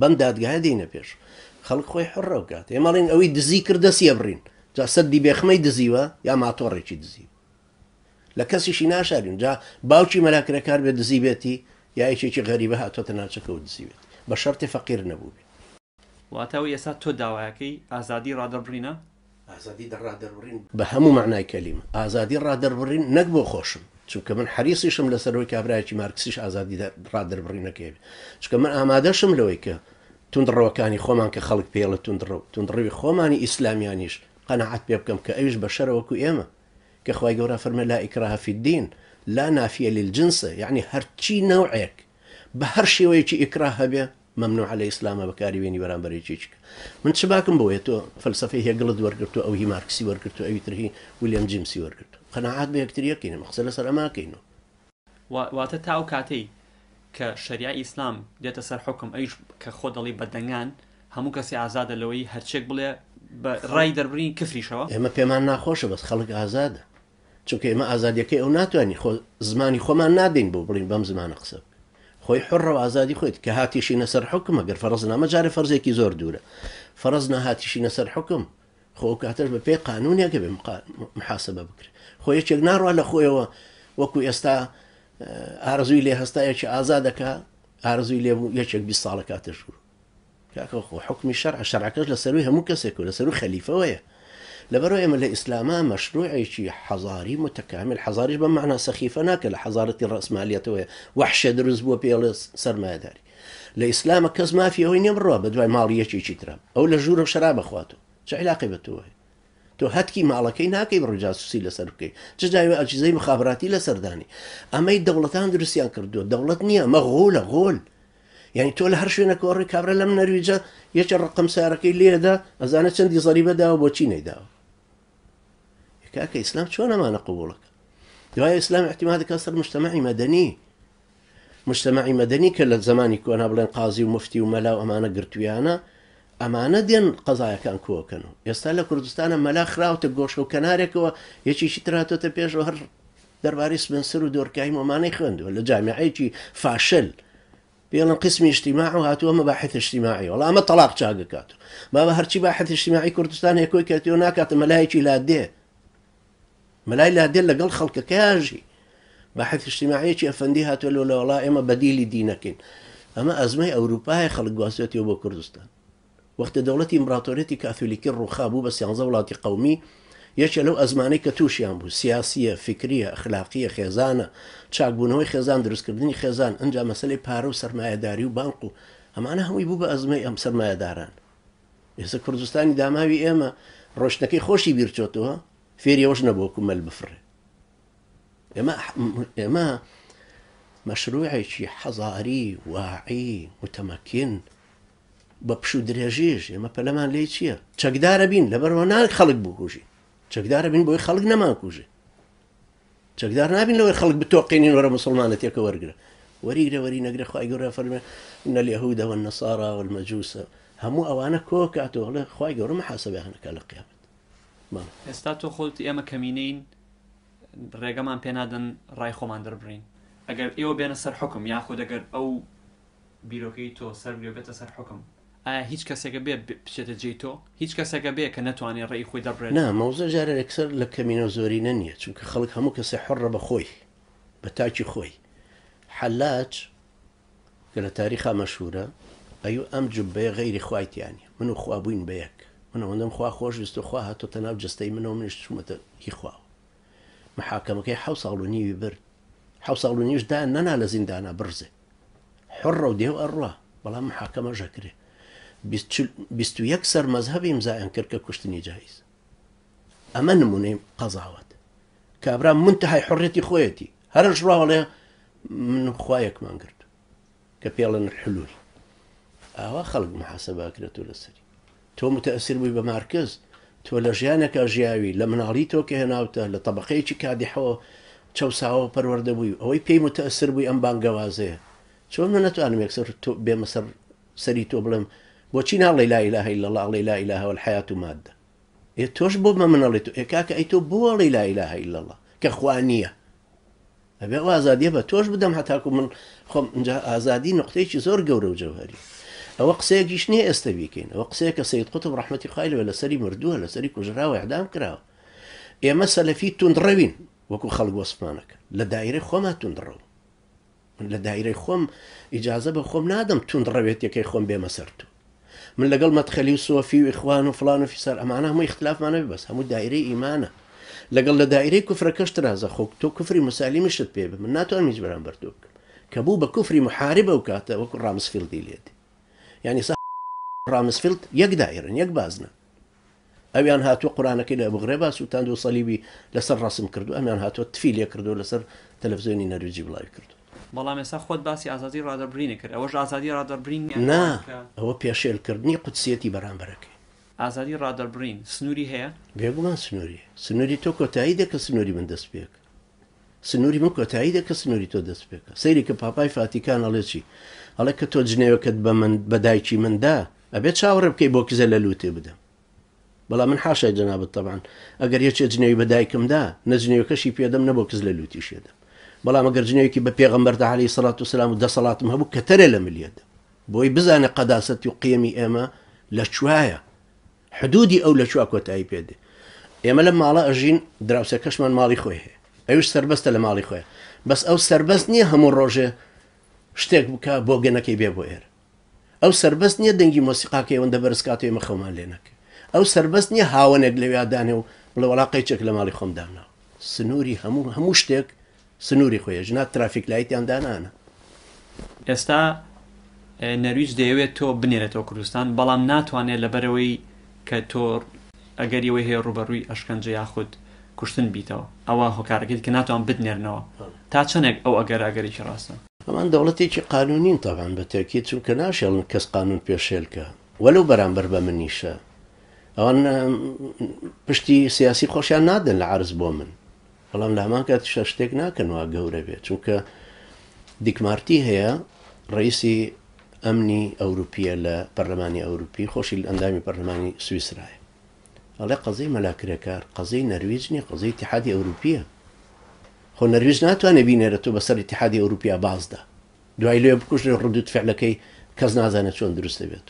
بندات قاعدين بيش خەڵک خۆی حڕە بکات ئێمەڵێن ئەوەی دزی کردە سیە بڕین جا سەدی بێخمەی دزیوە یا ماتۆڕێکی دزی لە کەسیشی ناشارین جا باوکی مەلاکرەکار بێ دزی بێتی یایکێکی غەریبە هاتۆتە ناچەکە و دزی بێت بە شەرتی فەقیر نەبوو بێت واتەوە ئێستا تۆ داوایەکەی ئازادی ڕادەبڕینە ئازادی دەڕادەبڕین بە هەموو معنای کەلیم ئازادی ڕادەبڕین نەک بۆ خۆشم چونکە من حریسیشم لەسەرەوەی کابراایکی مارکسیش ئازادی ڕادربڕینەکەێ چکە من ئامادەشم لەوەی کە تونندڕەوەکانی خۆمان کە خەڵک پێڵە تونندڕە و تونندڕوی خۆمانی ئیسلامیانیش قەنەعات پێ بکەم کە ئەویش بە شەرەوەکو ئێمە کە خی گەورە فەرمە لا ئیکراهفی دین لا نافیە للجنسە یعنی يعني هەرچی نەوعێک بە هەر شێوەیەکی ئیکرا هەبێ ممنوع على الإسلام بكاري وێنی بەرامبەری چیچک من شباكم بويتو فلسفة هي فلسفی هێگڵت أو هي ماركسي هی أو وەرگرت ويليام ئەوی ترهی قناعات جیمسی وەرگرت قەنەعات بە یەکتریەکەینە مەخسە کە شەریع ئیسلام دێتە سەر حکم ئەیش کە خۆ دەڵی بەدەنگان هەموو کەسی ئازادە لەوەی هەرچێک بڵێ بە ڕای دەربین کفریشەوە ئێمە پێمان ناخۆشە بەس خەڵک ئازادە چونکە ئێمە ئازادیەکەی ئەو ناتوانانی خۆ زمانی خۆمان نادەین بۆ بڵین بەم زمانە قسە خۆی حڕە و ئازادی خۆیت کە هاتیشی نەسەر حکمە گەر فەرزنامە جارە فەرزێکی زۆر دوورە فەرز نەهاتیشی نەسەر حکم خۆ کاتەش بە پێی قانونیەکە بێ محاسبە بکرێت خۆ یەکێک ناڕوا لە خۆیەوە وەکو ئێستا ئارزووی لێ هەستایەکی ئازادەکە ئارزووی لێبوو یەکێک بی ساڵە کاتەژور کاکە خۆ حکمی شەر عشەراکەش لە سەروی هەموو کەسێک و لە سەر و خەلیفەوەیە لەبەرەوە ئێمە لە ئیسلامە مەشروعێکی حەزاری متەکامل حەزاریش بە معنا سەخیفە ناکە لە حەزارەتی ڕسمالیەتەوەە وحشە دروست بووە پێڵێ سەرمایداری لە ئیسلامە کەس مافیەوەی نێمڕۆ بە دوای ماڵی یەکێکی ترە ئەو لە ژوورە شرا بەخواتەوە چ علاقی بەتەوەی تۆ هەتکی ماڵەکەی ناکەی بڕجاسوسی لەسەر بکەی چجاوێ ئەجیزەی مخابراتی لەسەردانی ئەمەی دەوڵەتان درستیان کردووە دەوڵەت نییە مەغۆلە غۆل یعنی تۆ لە هەر شوێنەکەڕی کابرا لەم نەرویجە یەکە ڕقم سارەکەی لێدا ئەزانە چەندی زەریبەداوە بۆ چی نەیداوە کاکە ئیسلام چۆن ئەمانە قوبولەکە دوای ئیسلام احتیما دەکە سەر مشتمەعی مەدەنی مشتمەعی مەدەنی کە لە زمانی کۆنا بڵێن قازی و مفتی و مەلاو ئەمانە گرتویانە ئەمانە دێن کو کووەکەن و ئێستا لە کوردستانە مەلا خراوتە گۆشە و کەنارێکەوە یەکیشی تراتۆتە پێش هەر دەرباری سبنسەر و دۆرکایی مەمانەی خوێندووە لە جامیعەیەکی فاشل بيلن قسم اجتماع وهاتوا مباحث اجتماعي والله ما طلاق شاقكاتو ما بهرشي باحث اجتماعي كردستان هيك كاتيو ناكات ملايكي لا دي ملاي لا دي لقل خلق كاجي باحث اجتماعي شي افندي هاتوا والله اما بديل دينكين اما ازمه اوروبا خلق واسيتيو كردستان وقت دەوڵەتی ئمپراتۆرەتی كاثوليكي ڕووخا بس بە سیانزە وڵاتی قومی یەکە لەو ئەزمانەی کە تووشیان بوو سیاسیە فکریە ئەخلاقیە خێزانە خزان خێزان خزان انجا ئەجا بارو پارە و سرمایهداری هم بانق و ئەمانە هەمووی بوو بە ئەزمەی ئەم سرمایهداران ئێستا کوردستانی داماوی خوشي ڕۆشتەکەی في ريوش فێریەوەش مال بفر اما اما مشروعي شي حضاري واعي متمكن بپشو پش و درێژێش ئێمە پەلەمان لێ چییە چەکدارە بین لە بەرەوە نان خەڵک بکوژی چەکدارە بین بۆی خەڵک نەمان کوژێ چەکدار نابین لەوەی خەڵک بتۆقینین وەرە مسلمانە تێکە وەرگرە وەریگرە وەری نەگرە خخوای گەورە فەرمە نە لەهودەوە نەسارا والمەجووسە هەموو ئەوانە کۆ کاتۆ لە خخوای گەورە حاسەبیانەکە لە قیامەت ئێستا تۆ خۆت ئێمە کەمینین ڕێگەمان پێنادن ڕای خۆمان دەربین ئەگەر ئێوە بێنە سەر حکم یاخود ئەگەر ئەو بیرۆکەی تۆ سەر بێتە سەر حکم ئایا آه، هیچ کەسێکە بێ بچێتە جێی تۆ هیچ کەسێکە بێ کە ناتوانێت ڕێی خۆی دەبرێت نامەوزە جارە ئەکسەر لە کەمینە زۆرینە نییە چونکە خەڵک هەموو کەسێ حڕە بە خۆی بە تاکی خۆی حەلاج کە لە تاریخا مەشهورە ئەو ئەم جبێ غەیری خوایتیانی يعني. من و خوابووین بە یەک منەوەندەم خوا خۆشویست و خوا هاتۆتە ناو جستەی منەوە منش چومەتە هی خواوە محاکەمەکەی حو ساڵ و نیوی برد حو ساڵ و نیشدا نەنا لە زیندانە برزێ حڕە و دێو ئەڕە بەڵام محاکەمە ژەکرێت 21 سەر مەذهبی ئیمزایان کرد کە کوشتنی جایز ئەمە نمونەی قەزاوت کابرا منتەهای حڕێتی خۆیەتی هەر ژڕاوڵێ من خوایەکمان کرد کە پێڵن حلول ئاوا خەڵک محاسە باکرێت و لەسەری تۆ متەسیر بووی بە مارکز تۆ لە ژیانەکە ژیاوی لە مناڵی تۆ کە هێناوتە لە طبقەیەکی کادیحەوە چاوساوە پەروەەردە بووی ئەوەی پێی متەسیر بووی ئەم بانگەوازەیە چۆن نەتوانم یەکسەر بێمەسەر سەری تۆ بڵێم وشين هەڵی لا إله إلا الله ئەڵی لا إله والحياة مادە توش تۆش من بە منەڵی تۆ ئێکاکە ئەی تۆ بۆڵی لا إله إلا الله کە خوا نییە ئەبێ ئازادیە بە تۆش بدەم هەتاکو من خم اینجا ئازادی نقطەیەکی زۆر گەورە و جەوهری ئەوە قسەیەکیش نییە ئێستا بیکەین ئەوە قسەیە کە سید قوتب ڕحمەتی خایلەوە لەسەری مردووە لەسەری کوژراوە ئەدام کراوە ئێمە سەلەفی تونندڕەوین وەکو خەڵک وەسمانەکە لە دایرەی خۆمە تونندڕەوە لە دایرەی خۆم ئیجاازە بە خۆم نادەم تونندڕەوێت یەکەی خۆم من لقل مدخل فيه اخوان فلان وفي معناها هم اختلاف معناه بس هم دائري ايمانه لەگەڵ لە كفر کوفرە کەشترازە تو تۆ کوفری مسالی مشت پێ بم ناتوان هیچ بەرام بەردووک کە بوو بە کوفری محاربە و کاتە وەکو يعني صح رامس سا ڕامسفیلد دائرا دایرن بازنا أبي ئەویان هاتو قرآن كده أبو باس سوتان دو صليبي لسر لەسەر كردو أبي ئەمیان هاتو تفيل يكردو لسر تلفزيوني نەروجی بلاي كردو بەڵام ێستا خۆت باسی ئازادی ڕادەبرینە کرد ئەوەش ئازادی ڕادەبرین نا ئەوە پێشێلکردنی قوتسیەتی بەرامبەرەکە ئازادی ڕادەبرین سنووری هەیە بێگومان سنووری سنووری تۆ کۆتایی دەکە سنووری من دەست پێکە سنووری من کۆتایی دەکە سنووری تۆ دەست پێکە سەیری کە پاپای فاتیکان ئەڵێکی ئەڵێ کە تۆ جنێوەکەت بە من بەدایکی مندا ئەبێ چاوەڕە بکەی بۆ کزە لە لوتێ بدەم بەڵام من حاشای جنابەت تەبان ئەگەر یەکێ جنێوی بەدایکمدا نەجنێوەکەشی پێدەم نەبوو کز لە لوتی شێدەم بەڵام ئەگەرجنەوەکی بە پێغمبەردا علی سەڵات و سلام و دەسەڵاتم هەبوو کە تەرە لە ملیەت بۆی بزانە قەداست و قیەمی ئێمە لە چوایە حدودی ئەو لە چوا کۆتایی پێدێ ئێمە لە ماڵە ئەژین دراوسەکەشمان ماڵی خۆی هەیە ئەوش سربەستە لە ماڵی خۆی بەس ئەو سربەست نییە هەموو ڕۆژێ شتێک بکە بۆ گەنەکەی بێ بۆ ئێر ئەو سربەست نییە دەنگی مۆسیقاکە ئەوەندە بەرزکاتێ مە خەمان لێنەکە ئەو سربەست نییە هاوەنێک لەویادانێ و بڵە وڵاقی چێک لە ماڵی خۆمدانەوە سنووری هەموو هەموو شتێک سنووری خۆیە ژنا ترافیک لایتیان دانانە ئێستا نەرویج دەیەوێت تۆ بنێرێتەوە کوردستان بەڵام ناتوانێت لەبەرەوەی کە تۆ ئەگەریەوەی هەیە ڕوبەڕووی ئەشکەنج یاخود کوشتن بیتەوە ئەوە هۆکارەکەیت کە ناتوان بدنێرنەوە تا چەندێک ئەو ئەگەراگەریی ڕاستە ئەمان دەوڵەتێکی قانونین تاوان بە تێکی چونکە ناشێڵن کەس قانون پێشێلکە وەلو بەرامبەر بە منیشە ئەوان پشتی سیاسی خۆشیان نادەن لە عرز بۆ من بەڵام لامان کات شە شتێک ناکەنەوە گەورە بێت چونکە دیکمارتی هەیە ڕیسی ئەمنی ئەوروپیە لە پەرلەمانی ئەوروپی خۆشی لە ئەندامی پەرلەمانی سویسرایە ئەڵێ قەزەی مەلاکرەکار قەزەی نەرویج نیە قەزەی تحادی ئەوروپیە خۆ نەرویج ناتوانێت بینێرە تۆ بەسەر تحادی ئەوروپیا بازدا دوای لێ بکوش لە ڕدوت فعلەکەی کەس نازانە چۆن دروستە بێت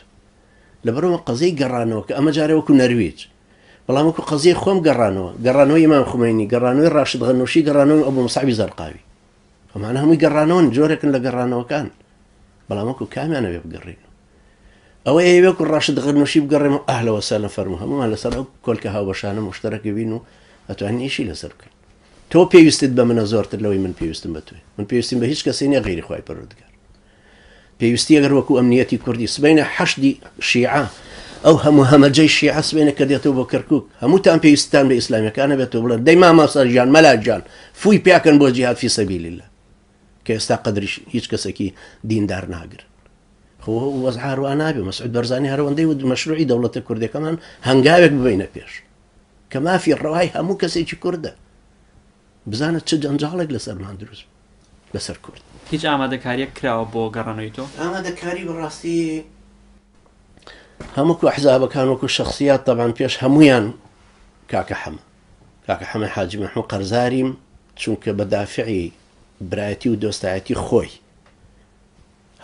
لەبەرەوە قەزەی گەڕانەوە کە ئەمە جارەوەکو نەرویج بەڵامکو قەزیە خۆم گەڕانەوە گەڕانەوە ئمان خومێنی گەڕانەوەی ڕاشت غەنوشی گەڕانەوە ئەو مساوی زەرقاوی ئەمانە هەمووی گەڕانەوەن جۆرێکن لە گەڕانەوەکان بەڵامکو کامیانە بێ بگەڕین ئەوە ئەیوەکو ڕاشت غەنوشی بگەڕێم و ئاهلەوە سەلە فەرمو هەمومان لەسەر ئەو کۆلکە هاوبەشانە مشتەرەکە بین و ئەتوانین ئیشی لەسەر بکەن تۆ پێویستت بە منە زۆرتر لەوەی من پێویستم بە توێ من پێویستیم بە هیچ کەسی نیە غیری خی پەرودگار پێویستی ئەگەر وەکو ئەمنیەتی کوردی سبینە حەشی شیعە او هەموو هەمەجەی شیعس بێنەکە دێتەوە بۆ کەرکک هەمووتان پێویستان بە ئیسلامیەکانە بێتەوە بڵن جان جان فوی پیاکەن بۆ جهاد فی سەبیلی لە کە ئێستا قدرش هیچ کەسێکی دیندار ناگر وەزهاروان نابێ مشروع دولت هەروەندەی و مەشروعی دەوڵەتە کوردەکەمان هەنگاوێک ببینە پێش کە مافی ڕەوای هەموو کەسێکی کووردە بزانە چه من کورد هیچ ئامادەکاریەک كراو بو گەڕانەوەی تۆ ئامادەکاری هەمووکو حزابەکان وەکو شخصیات تەبان پێش هەمویان کاکە حەمە کاکە حەمە حاجی مەحمە قەرزاریم چونکە بەدافعی برایەتی و دۆستایەتی خۆی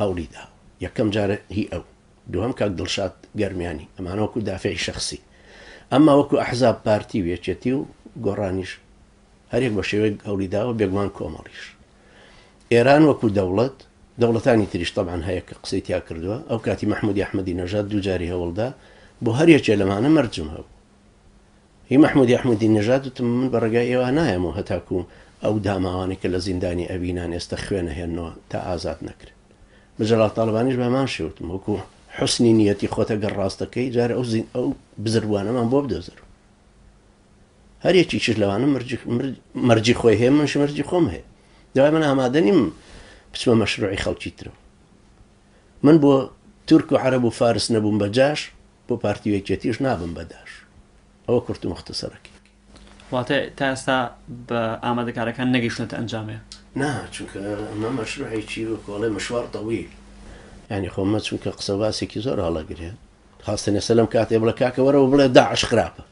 هەولیدا یەکەم جارە هی ئەو دووەم کاک دڵشات گەرمیانی ئەمانە وەکو دافعی شخصی ئەمە وەکو ئەحزاب پارتی وێچێتی و گۆڕانیش هەرێک بە شێوەیە هەولیداوە بێگومان کۆمەڵیش ئێران وەکو دەوڵەت دەوڵەتانی تریش تەبان هەیە کە قسەی تیا کردووە ئەو کاتی مححمودی ئەحمەدی نەژاد دووجاری هەوڵدا بۆ هەریەکێ لەمانە مەرجم هەو هی مححمودی ئەحمەدی نەژاد وتم من بەڕگای ئێوە نایەم و هەتاکو ئەو داماوانە کە لە زیندانی ئەبینان ئێستا خوێنەهێنەوە تا ئازاد نەکرد بەجەڵ تاالبانیش بەمان شوتم وەکو حسنی نیەتی خۆتە گەڕ ڕاستەکەی جارە ئەو زین ئەو بزروانەمان بۆ بدەزر هەرێکی چش لەوانە مەرجی خۆی هەیە منش مەرجی خۆم هەیە دوای من ئامادەنیم بچمە مەشروعی خەڵکی ترم من بۆ تورک و عرب و فارس نەبووم بەجاش بۆ پارتیوەکێتیش نابم بەداش ئەوە کورت و مختەسەرەکی واتە تا ئێستا بە ئامادەکارەکان نەگەیشتێت ئەنجامێ نا چونکە ئەمە مەشروعیکی و کۆڵێ مشوار دەویل ینی خۆمە چونکە قسەباسێکی زۆر هەڵەگرێت خاستە نێسە لەم کاتێ بڵە کاکە وەرەوە بڵێ داعش خراپە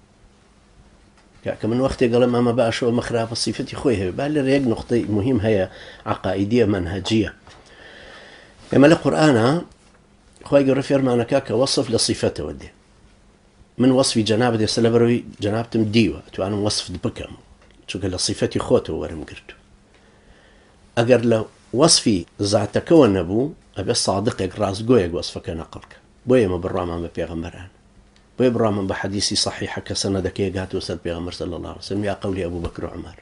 يعني من وقت قال ما بقى شو مخرب صفتي خوي هي بقى ريق نقطه مهم هي عقائديه منهجيه كما يعني القران خوي قرف معنا كاك وصف لصفته ودي من وصف جناب دي سلبروي جناب تم ديوا تو انا وصف بكم شو قال صفتي خوته ورم قرتو اگر لو وصفي زعتك ونبو ابي صادق راس جويك وصفك انا قلك بويه ما بالرامه ما بيغمران بۆی من بحديثي حەدیسی صحیح کەسەنە دەکەی گاتوە بيغمر صلى الله عليه وسلم يا قولي أبو بكر وعمر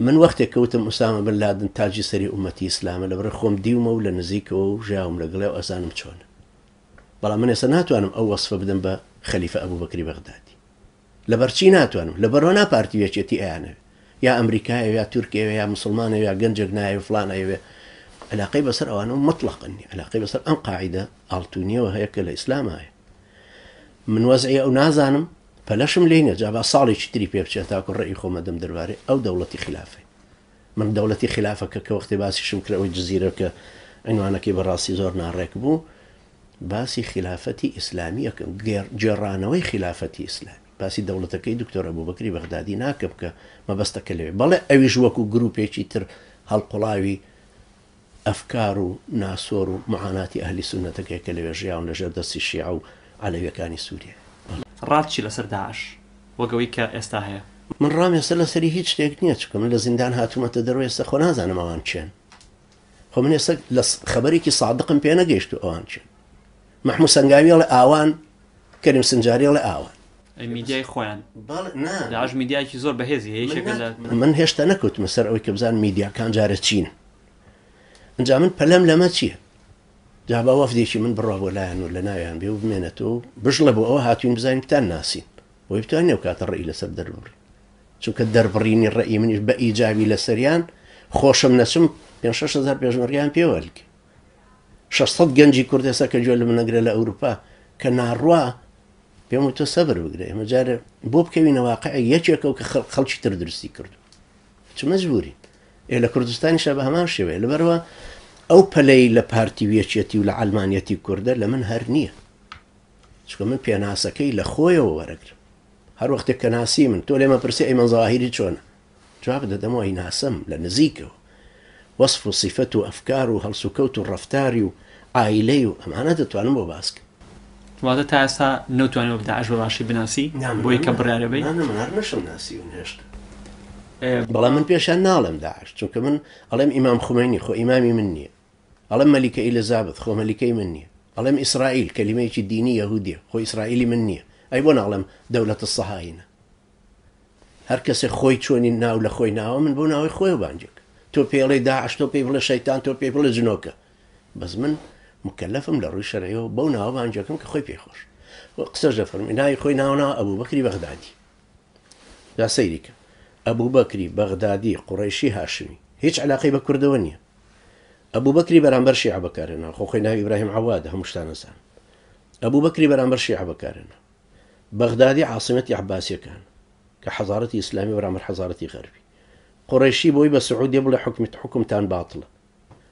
من وقتك كوتم أسامة بن لادن تاجي سري أمتي ئسلامە لەبرە خۆم ولا و وجاهم لقلي و تشون بلا من يسناتو ناتوانم أو وصفة بدن بخليفة أبو بكر بغداد لبرشيناتو لە لبرونا بارتي ويشيتي أنا يا أمريكا يا تركيا يا مسلمان يا یا يا فلان يا نایە فلانەوێ علاقی بەسەر ئەوانە مطلقنی علاقی أم قاعدة ألتونية ئاڵتونیەوە هەیە هاي من وەزعی ئەو نازانم پەلەشم لێنە جا بە ساڵێکی تری پێ بچێت تاکو ڕێی خۆمەدەم دەربارەی ئەو دەوڵەتی خلافێ من دەوڵەتی خلافەکە کە وەختی باسیشم کرەوەی جززیرە کە ئەینوانەکەی بەڕاستی زۆر ناڕێک بوو باسی خلافەتی ئیسلامی یەکەم جێڕانەوەی خلافەتی ئیسلامی باسی دەوڵەتەکەی دکتۆرە بوو بکری بەغدادی ناکەم کە مەبەستەکە لەوێ بەڵێ ئەویش وەکو گرروپێکی تر هەڵقڵاوی ئەفکار و ناسۆر و معاناتی ئەهلی سونەتەکەی کە لەوێ ژیان لەژێر دەستی شیع و علەویەکانی سووریا ڕاتچی لەسەر داعش وەگەوەی کە ئێستا هەیە من ڕامێسە لەسەری هیچ شتێک نییە چکم لە زیندان هاتوومەتە دەروێ ئێستا خۆ نازانم ئەوان چێن خۆ من ێستا لە خبرێکی سادقم پێ نەگەیشت و ئەوان چێن مححموو سنگاویڵە ئاوان کەریم سنجاریڵە ئاوان میدیای خۆیان داش میدیایکی زۆر بەهێزی من هێشتا نەکەوتمە سەر ئەوەی کە بزان میدیاکان جارە چین ئەجا من پەلەم لەمە چییە دا باوەفدێکی من بڕە بۆ لایەن و لە ناویان بێ و بمێنێتەوە بژڵە بۆ ئەوە هاتوین بزانین تان ناسین بۆی بتوانێ و کاتە ڕێی لەسەر دەربڕی چونکە دەربڕینی ڕێی منیش بە ئیجاوی لەسەریان خۆشم نەچم 500 پێژمەریان پێوەلک 600 گەنجی کوردێسا کە جوێ لە منەگرە لە ئەوروپا کە ناڕوا پێم تۆ سەبەر بگرێ مەجارە بۆ بکەوینەواقع یەکێکە و کە خەڵکی تر درستی کردو چ مەجبوری ئێ لە کوردستانی شە بە هەمان شێوێ لەبەرەوە ئەو پەلەی لە پارتیویەچێتی و لە ئالمانەتی کووردە لە من هەر نییە چکە من پێناسەکەی لە خۆیەوە وەرەگرم هەر وەختێک کە ناسی من تۆ لێمە پرسی ئەی منزاهیری چۆنە جواب دەدەمەوە ئەی ناسم لە نزیکەوە وەصف و سیفەت و ئەفکار و هەڵسوکەوت و ڕفتاری و ئایلەی و ئەمانە دەتوانم بۆ باسکە واتە تا ئێستا نەتوانێت داعش بەڵاشی بناسی بۆی کە بڕارەبی نشم ناسی و نێشتا بەڵام من پێشان ناڵم داعش چونکە من ئەڵێم ئیمام خومێنی خۆ ئیمامی من نییە ئەڵم مەلیکە ئیلزابت خۆ مەلیکەی من نییە ئەڵم ئیسرائیل کەلیمەیەکی دینی یەهودیە خۆی ئیسرائیلی من نییە ئەی بۆ ناڵم دەولەتە سەهاینە هەر کەسێک خۆی چۆنی ناو لە خۆی ناوە من بۆ ناوی خۆی بانجێک تۆ پێڵی داعش تۆ پێی بڵە شەیتان تۆ پێی بڵە جنۆکە بەس من مکەلفم لە ڕووی شەرەوە بەو ناوە بانجەکەم کە خۆی پێخۆش قسە دەفەرمی ناوی خۆی ناونا ئەبوو بەکری بەغدادی دا سەیریکە ئەبوو بەکری بەغدادی قوڕیشی هاشمی هیچ علاقی بە کوردەوە نییە ابو بكري برامبر شيعه بكارنا خو خينا ابراهيم عواد هم شتانا سان ابو بكري برامبر شيعه بكارنا بغدادي عاصمة عباسية كان كحضارتي اسلامي برامبر حضارتي غربي قريشي بوي بسعودية بلا حكم حكم تان باطل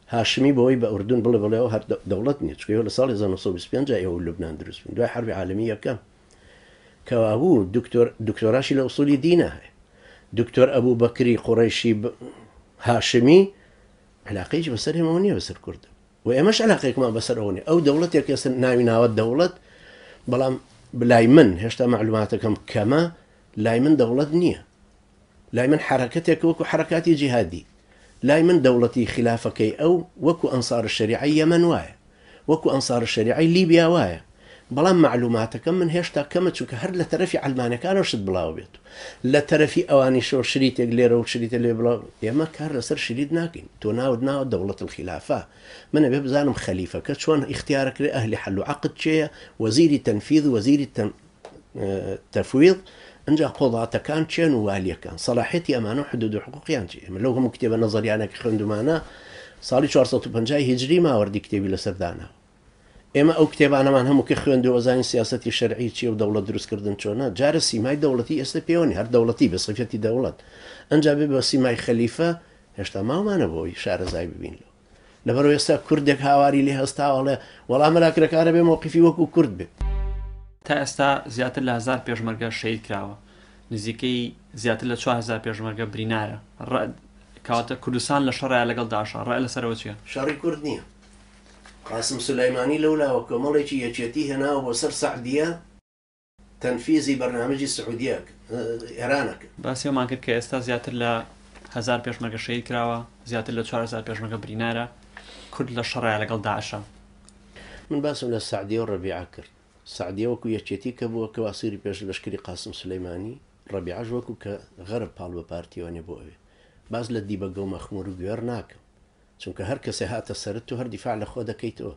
هاشمي بوي باردن بلا بلا هر دولتني تشكي ولا صالي زانو صوب اسبيان جاي هو لبنان دروس بين دوي حرب عالمية كان كوابو دكتور دكتوراشي لاصولي دينه دكتور ابو بكري قريشي ب... هاشمي علاقەیش بسر هێمەوە نییە بسر کوردە و ئێمەش علاقەیەکمان بەسەر ئەوەنی ئەو دەوڵەتێک ئێستا ناوی ناوە دەوڵەت بەڵام بلای من هێشتا معلوماتەکەم کەمە لای من دەوڵەت نییە لای من حرکتێک وەکو حرکاتی جیهادی لای من دەوڵەتی خلافەکەی ئەو وەکو ئەنسار شریعی یەمەن وایە وەکو ئەنسار شریعی لیبیا بلام معلومات كم من هشتا كم تشوك هر لترفي على المانا كان وشد بلاو بيتو لترفي اواني شو شريت ليرا وشريت اللي بلاو يا ما كار لسر شريت ناكين تو ناود ناود دولة الخلافة من ابي زانم خليفة كتشوان اختيارك لأهلي حلو عقد شيء وزير تنفيذ وزير تن... تفويض انجا قضاة كان شين نوالي كان صلاحيتي امانا حدود حقوقي انجي لو هم كتابة نظري انا كخندو مانا صالي شوار هجري ما وردي كتابي لسردانه ئێمە ئەو کتێبانەمان هەموو کە خوێندو ئەزانانی سیاستی شەرعی چی و دەوڵەت دروستکردن چۆنە جارە سیمای دەوڵەتی ئێستا پێوەنی هەر دەوڵەتی بە سەفەتی دەوڵەت ئەنجا بێ بە سیمای خەلیفە هێشتا ماومانە بۆی شارەزای ببین لەوە لەبەر ئێستا کوردێک هاواری لێ هەستاوەڵێ وەڵامەلاکرەکارە بێ مووقفی وەکو کورد بێ تا ئێستا زیاتر لە هزار پێشمەرگە شید کراوە نزیکەی زیاتر لە 4هزار پێشمەرگە برینارە کاتە کوردستان لە شەڕای لەگەڵ داشە ڕای لەسەرەوە چیە شەڕی کورد نییە قاسم سليماني لولا وكملي كي يجيتي هنا وبصر سعودية تنفيذي برنامج السعوديك آه، إيرانك بس يوم عنك كيستا زيادة لا هزار بيش مرقى شيء كراوة زيادة لا تشار هزار بيش مرقى برينارة كل الشرع على قل داعشة من بس ولا السعودية والربيع أكر السعودية وكو يجيتي كبو وكو أصير بيش لشكري قاسم سليماني ربيع جوكو كغرب بالبارتي واني بوئي باز لدي بقو مخمور وغير ناكو که هر کس هات سرت و هەر دیفاع لە خۆ دەکەیتەوە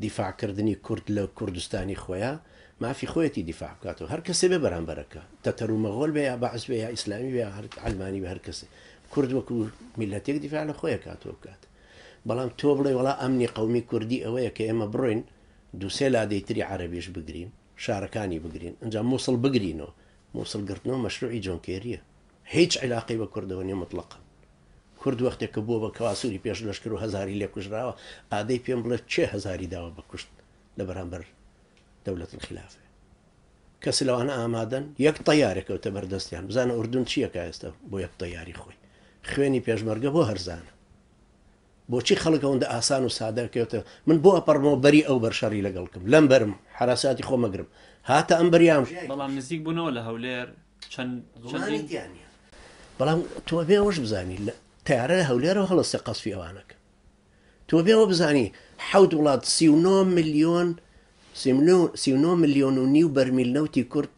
دیفاعکردنی کورد لە کوردستانی ما مافی خۆەتی دیفاع بکاتەوە هر کەسێ بێ بەرامبەرەکە تەتەر و مەغۆل بێ یا بعض به یا ئیسلامی بێ هەر علمانی بە هەر کەسێ کورد ملت یک دفاع لە خویا کاتو کات بەڵام تو بڵێ ولا امنی قومی کوردی ئەوەیە کە ئێمە بڕۆین دووسێ لادەیتری عربیش بگرین شارکانی بگرین ئەجا مووسڵ بگرینەوە مووسڵ گرتنەوە مەشروعی جۆنکێریە هیچ علاقه با کوردەوە نیە کورد وەختێککە بووە بە کەواسوری پێش لەشکر و هزاری لێ کوژراوە ئادەی پێم بڵێ چه هزاری داوە بەکوشت لە بەرامبەر دەولەت خلافێ کەس لەوانە ئامادەن یەک تەیارێکەوتە بەردەستیان بزانە ئوردون چیەکە ئێستا بۆ یەک تەیاری خۆی خوێنی پێشمەرگە بۆ هەرزانە بۆچی خەڵک ئەوەندە ئاسان و سادەکەوتە من بۆ ئەپەرمەوە بەری ئەو بەرشەڕی لەگەڵکم لەم بەرم حراساتی خۆمەگرم هاتە ئەم بەریام بەڵام نزیک بوونەوە لە هەولێر چەند بەڵام تۆ بێ ئەوش بزانی لە تیارە هەولێرەوە هەڵستی قەسفی ئەوانەکە تۆ بێەوە بزانی حەوت وڵات سی میلیۆن سی میلیۆن و نیو بەرمیل نەوتی کورد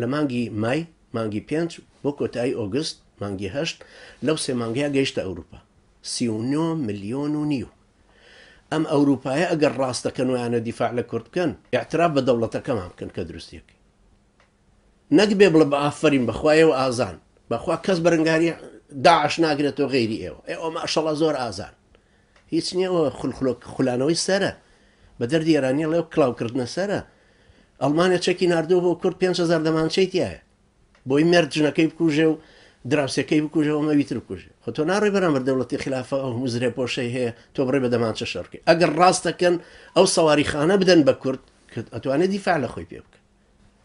لە مانگی مای مانگی پێنج بۆ کۆتایی ئۆگست مانگی هەشت لەو سێ مانگیا گەیشتە ئەوروپا سی میلیۆن و نیو ئەم ئەوروپایە ئەگەر ڕاستەکەن ویانە دیفاع لە کورد بکەن یاعتراب بە دەوڵەتەکەمان بکەن کە دروستیەکە نەک بێ بڵە بە ئافرین بەخوایەوە ئازان بەخوا کەس بەرەنگاری داعش ناگرێتەوە غێری ئێوە ئێ ئەو ماشەڵە زۆر ئازان هیچ نییە ئەوە خولخلۆک خولانەوەی سرە بە دەردی ئێرانی لەو کلااوکردنە سرە ئەلمانیا چەکی نردوو بۆ کورد 500 دەمانچیتیایە بۆی مێرجنەکەی بکوژێ و دراوسەکەی بکوژەوە مەویتر بکوژێ خۆ تۆ ناڕێ بەرامبەر دەوڵەتی خلافە ئەو مزرێ پۆشەی هەیە تۆ بڕێ بە دەمانچە شەرکی ئەگەر ڕاستەکەن ئەو سەواری خانە بدەن بە کورد ئەتوانێت دیفاع لە خۆی پێ بکە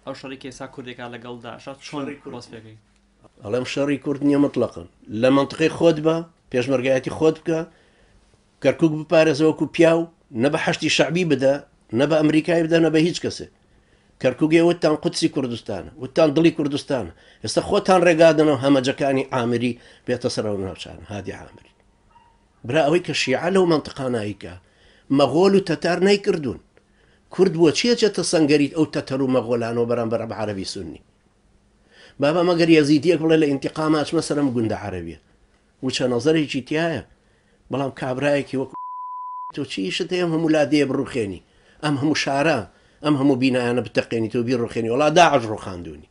ئەو شەڕێکی ێسا کوردێکا لەگەڵدا شات شۆڕی کوڕاست پێەکەی ئەڵێم شەڕی کورد نییە مطلقن لە منطقی خۆت بە پێشمەرگایەتی خۆت بکە کەرکک بپارێزەوەکو پیاو نە بە هەشتی شعبی بدە نە بە ئەمریکای بدە نە بە هیچ کەسێ کەرکگێ وتان قوتسی کوردستانە وتان دڵی کوردستانە ئێستا خۆتان ڕێگادنەوە هەمەجەکانی ئامری بێتە سەرەوە ناوچان هادی ئامری برا ئەوەی کە شیعە لەو منتقاناییکە مەغۆل و تەتار نەیکردوون کورد بۆ چیەچێتە سنگەریت ئەو تەتەر و مەغۆلانەوە بەرامبەر بە عربی سنی بابا مەگەر یەزیدیەک بڵێ لە ئینتیقام ئاچمە سەرم گوندە عەربیە وچە نەزەرێکی تایە بەڵام کابراایەکی وەکو تۆ چیشت ئەم هەموو لا دێ بڕوخێنی ئەم هەموو شارە ئەم هەموو بینایانە بتەقێنی تۆ بیڕوخێنی وڵا داعش ڕوخاندونی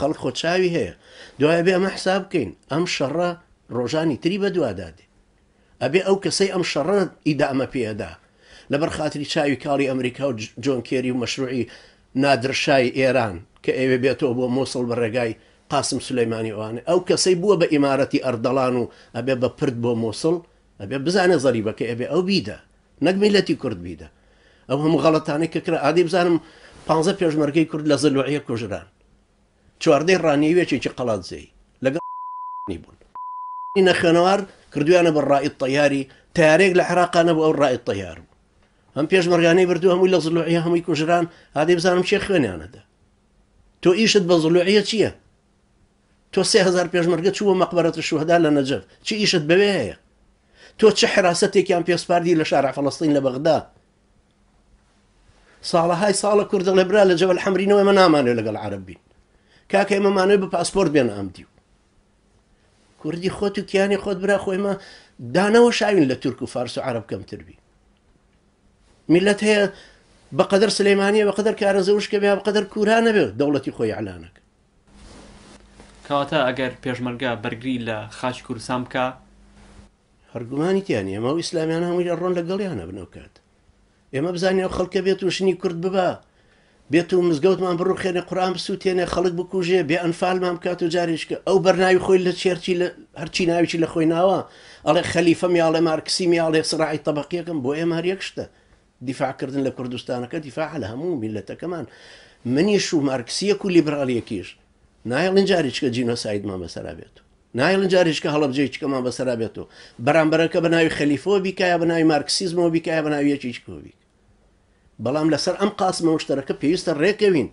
خەڵک خۆچاوی هەیە دوایە بێ ئەمە حساب بکەین ئەم شەڕە ڕۆژانی تری بە دووادادێ ئەبێ ئەو کەسەی ئەم شەڕە ئیدامە پێدا لەبەر خاتری چاوی کاڵی ئەمریکا و جۆن کێری و مەشروعی نادرشای ئێران کە ئێوێ بێتەوە بۆ مۆسڵ بە ڕێگای قاسم سلەیمانی ئەوانە ئەو کەسەی بووە بە ئیمارەتی ئەردەڵان و ئەبێ بە پرد بۆ مۆسڵ ئەبێ بزانە زەریبەکە ئەبێ ئەو بیدە نەگمیلەتی کورد بیدە ئەو هەموو غەڵەتانی کە کرا عادی بزانم پ پێشمەرگەی کورد لە زلوعە کوژران چواردەی ڕانیوێکێکی قەڵاتزەی لەگەڵنی بوون نە خوێنەوار کردویانە بە ڕائیت تەیاری تارێک لە عراقانە بۆ ئەو ڕائیت تەیار بوو ئەم پێشمەرگانەی بردو هەمووی لە زلوعە هەمووی کوژران عادی بزانم چێ خوێنیانەدا تۆ ئیشت بە زلوعە چییە تۆ سهزار پێشمەرگە چووە مەقبەرەت شوهدا لە نەجەف چی ئیشت بەوێ هەیە تۆ چه حراستێکیان پێسپاردی لە شارع فلسطین لە بەغدا ساڵەهای ساڵە کوردە لە برا لە جەوە حمرینەوە ئمە نامانێت لەگەڵ عرببین کاکە ئمەمانەوە بە پاسپۆرت بێن ئەمدی و کوردی خۆت و کیانی خۆت برا خۆیمە دانەوە شاوین لە تورک و فارس و عرب کەمتربی میلەت هەیە بەقدر سلەیمانە بەقدر کارەزەوشکە بێ بەقدر کورانە بێ دەوڵەتی خۆی علانەکە کاتە ئەگەر پێشمەرگە بەرگری لە خاش کوردسان بکە هەرگومانی تیان ئێمە و ئیسلامیان هەمووی ڕۆن لە گەڵیانە بنەوکات ئێمە بزانانی ئەو خەڵکە بێت وشنی کورد ببە بێت و مزگەوتمان بڕوخێنە قرآن سووتێنێ خەڵک بکوژێ بێ ئەنفالمان بکات و جارێشکە ئەو بەرناوی خۆی لە چێرچی لە هەرچی ناویی لە خۆی ناوە ئەڵێ خەلیفەم یاڵێ مارکسی میاڵێ سرراعی تەبقیەکەم بۆ ئێمە هەریەک شتە دیفاعکردن لە کوردستانەکە دیفاع لە هەموو میلەتەکەمان منیش و مارکسیەک و لیبرالیەکیش نایڵن جاریچکە جینۆ سایدمان بەسرا بێت نایڵن جاریشکە هەڵبجێ چکەمان بەسرا بێت و بەرامبەرەکە بە ناوی خەلیفۆ بیکایە بە ناوی مارکسیزمەوە بیکایە بە ناویەکی چکۆبی بەڵام لەسەر ئەم قاسمە شتەکە پێویستە ڕێکەوین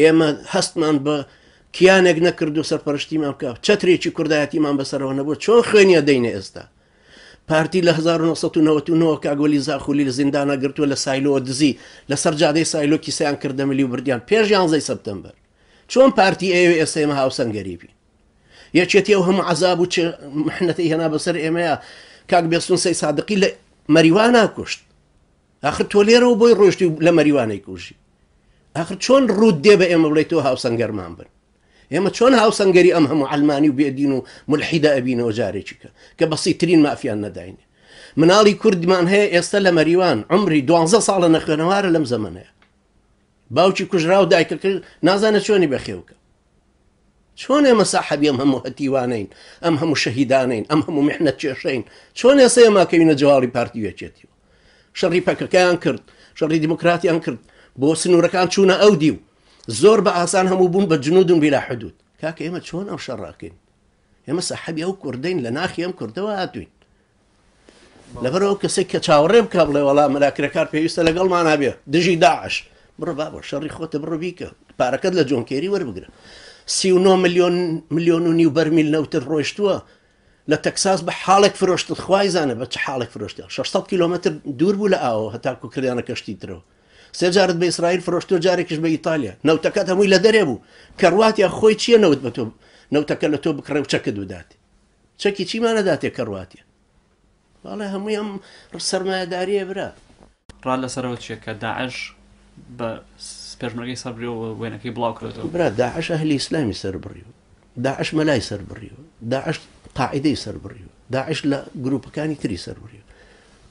ئێمە هەستمان بە کیانێک نەکرد و سەرپەرشتیمان بکە چترێکی کوردایەتیمان بەسەرەوە نەبوو چۆن خوێنیە دەینە ئێستا پارتی لە 1990 کاگۆلی زاخولی لە زیندانە گرتووە لە سایلۆ دزی لەسەر جادەی سایلۆ کیسیان کردەمەلی و بردیان پێش یانزەی سپتمبر چۆن پارتی ئێوە ئێسێمە هاوسەنگەریبی یەکێتی ئەو هەموو عذاب و محنەتی هێنا بەسەر ئێمەیە کاک بێستون سەی سادقی لە مەریوانە کوشت آخر تۆ لێرەوە بۆی ڕۆشتی لە مەریوانەی کوژی آخر چۆن ڕوود دێ بە ئێمە بڵێت تۆ هاوسەنگەرمان بن ئێمە چۆن هاوسەنگەری ئەم هەموو ئەلمانی و بێدین و ملحیدا ئەبینەوە جارێکی کە کە بەسیترین مافیان نەداینێ مناڵی کوردمان هەیە ئێستا لە مەریوان عمری 12 ساڵە نەخێنەوارە لەم زەمەەیە باوکی کوژرا و دایکەکە نازانە چۆنی بەخێوکە چۆن ئێمە ساحەبی ئەم هەموو هەتیوانین ئەم هەموو شەهیدانین ئەم هەموو محنت کێشین چۆن ئێسە ئێماکەوینە جواری پارتی وێچێتی شەڕی پەکەکەیان کرد شەڕی دیموکراتیان کرد بۆ سنوورەکان چوونە ئەو دیو زۆر بە ئاسان هەموو بوون بە جنودون بیلا حدود کاکە ئێمە چۆن ئەو شەڕاکەین ئێمە سەحەبی ئەو کوردین لە ناخی ئەم کوردەوە هاتوین لەبەرەوە کەسێک کە چاوەڕێ بکە بڵێ وڵا مراکرەکار پێویستە لەگەڵمان نابێ دژی داعش بڕە بابە شەڕی خۆتە بڕبیکە پارەکەت لە جۆنکێری وەربگرە سی میلیۆن میلیۆن و نیو بەرمیل نەوتر ڕۆیشتووە لە تەکساس بە حاڵێک فرۆشت خوای زانە بە چ حاڵێک فرۆشتە 600 کیلومتر دوور بوو لە ئاوە هەتاکو کردیانە کەشتی ترەوە سێ جارت بە ئیسرائیل فرۆشتۆ جارێکیش بە ئیتالیا نەوتەکەت هەمووی لە دەرێ بوو کەڕاتیا خۆی چییە نەوت بە تو نو تکل تو بکڕێ و چەکە دوودات چەکی چیمانەداتێ کەڕاتە باڵێ هەمووی ئەم سەرمایەداریە برا ڕا و چیە کە داعش بە پێشمەگەی سەربریەوە وێنەکەی تو برا داعش اسلامی سر بریو داعش سر بریو داعش قاعده سر بریو داعش لا كاني گروپەکانی تری بريو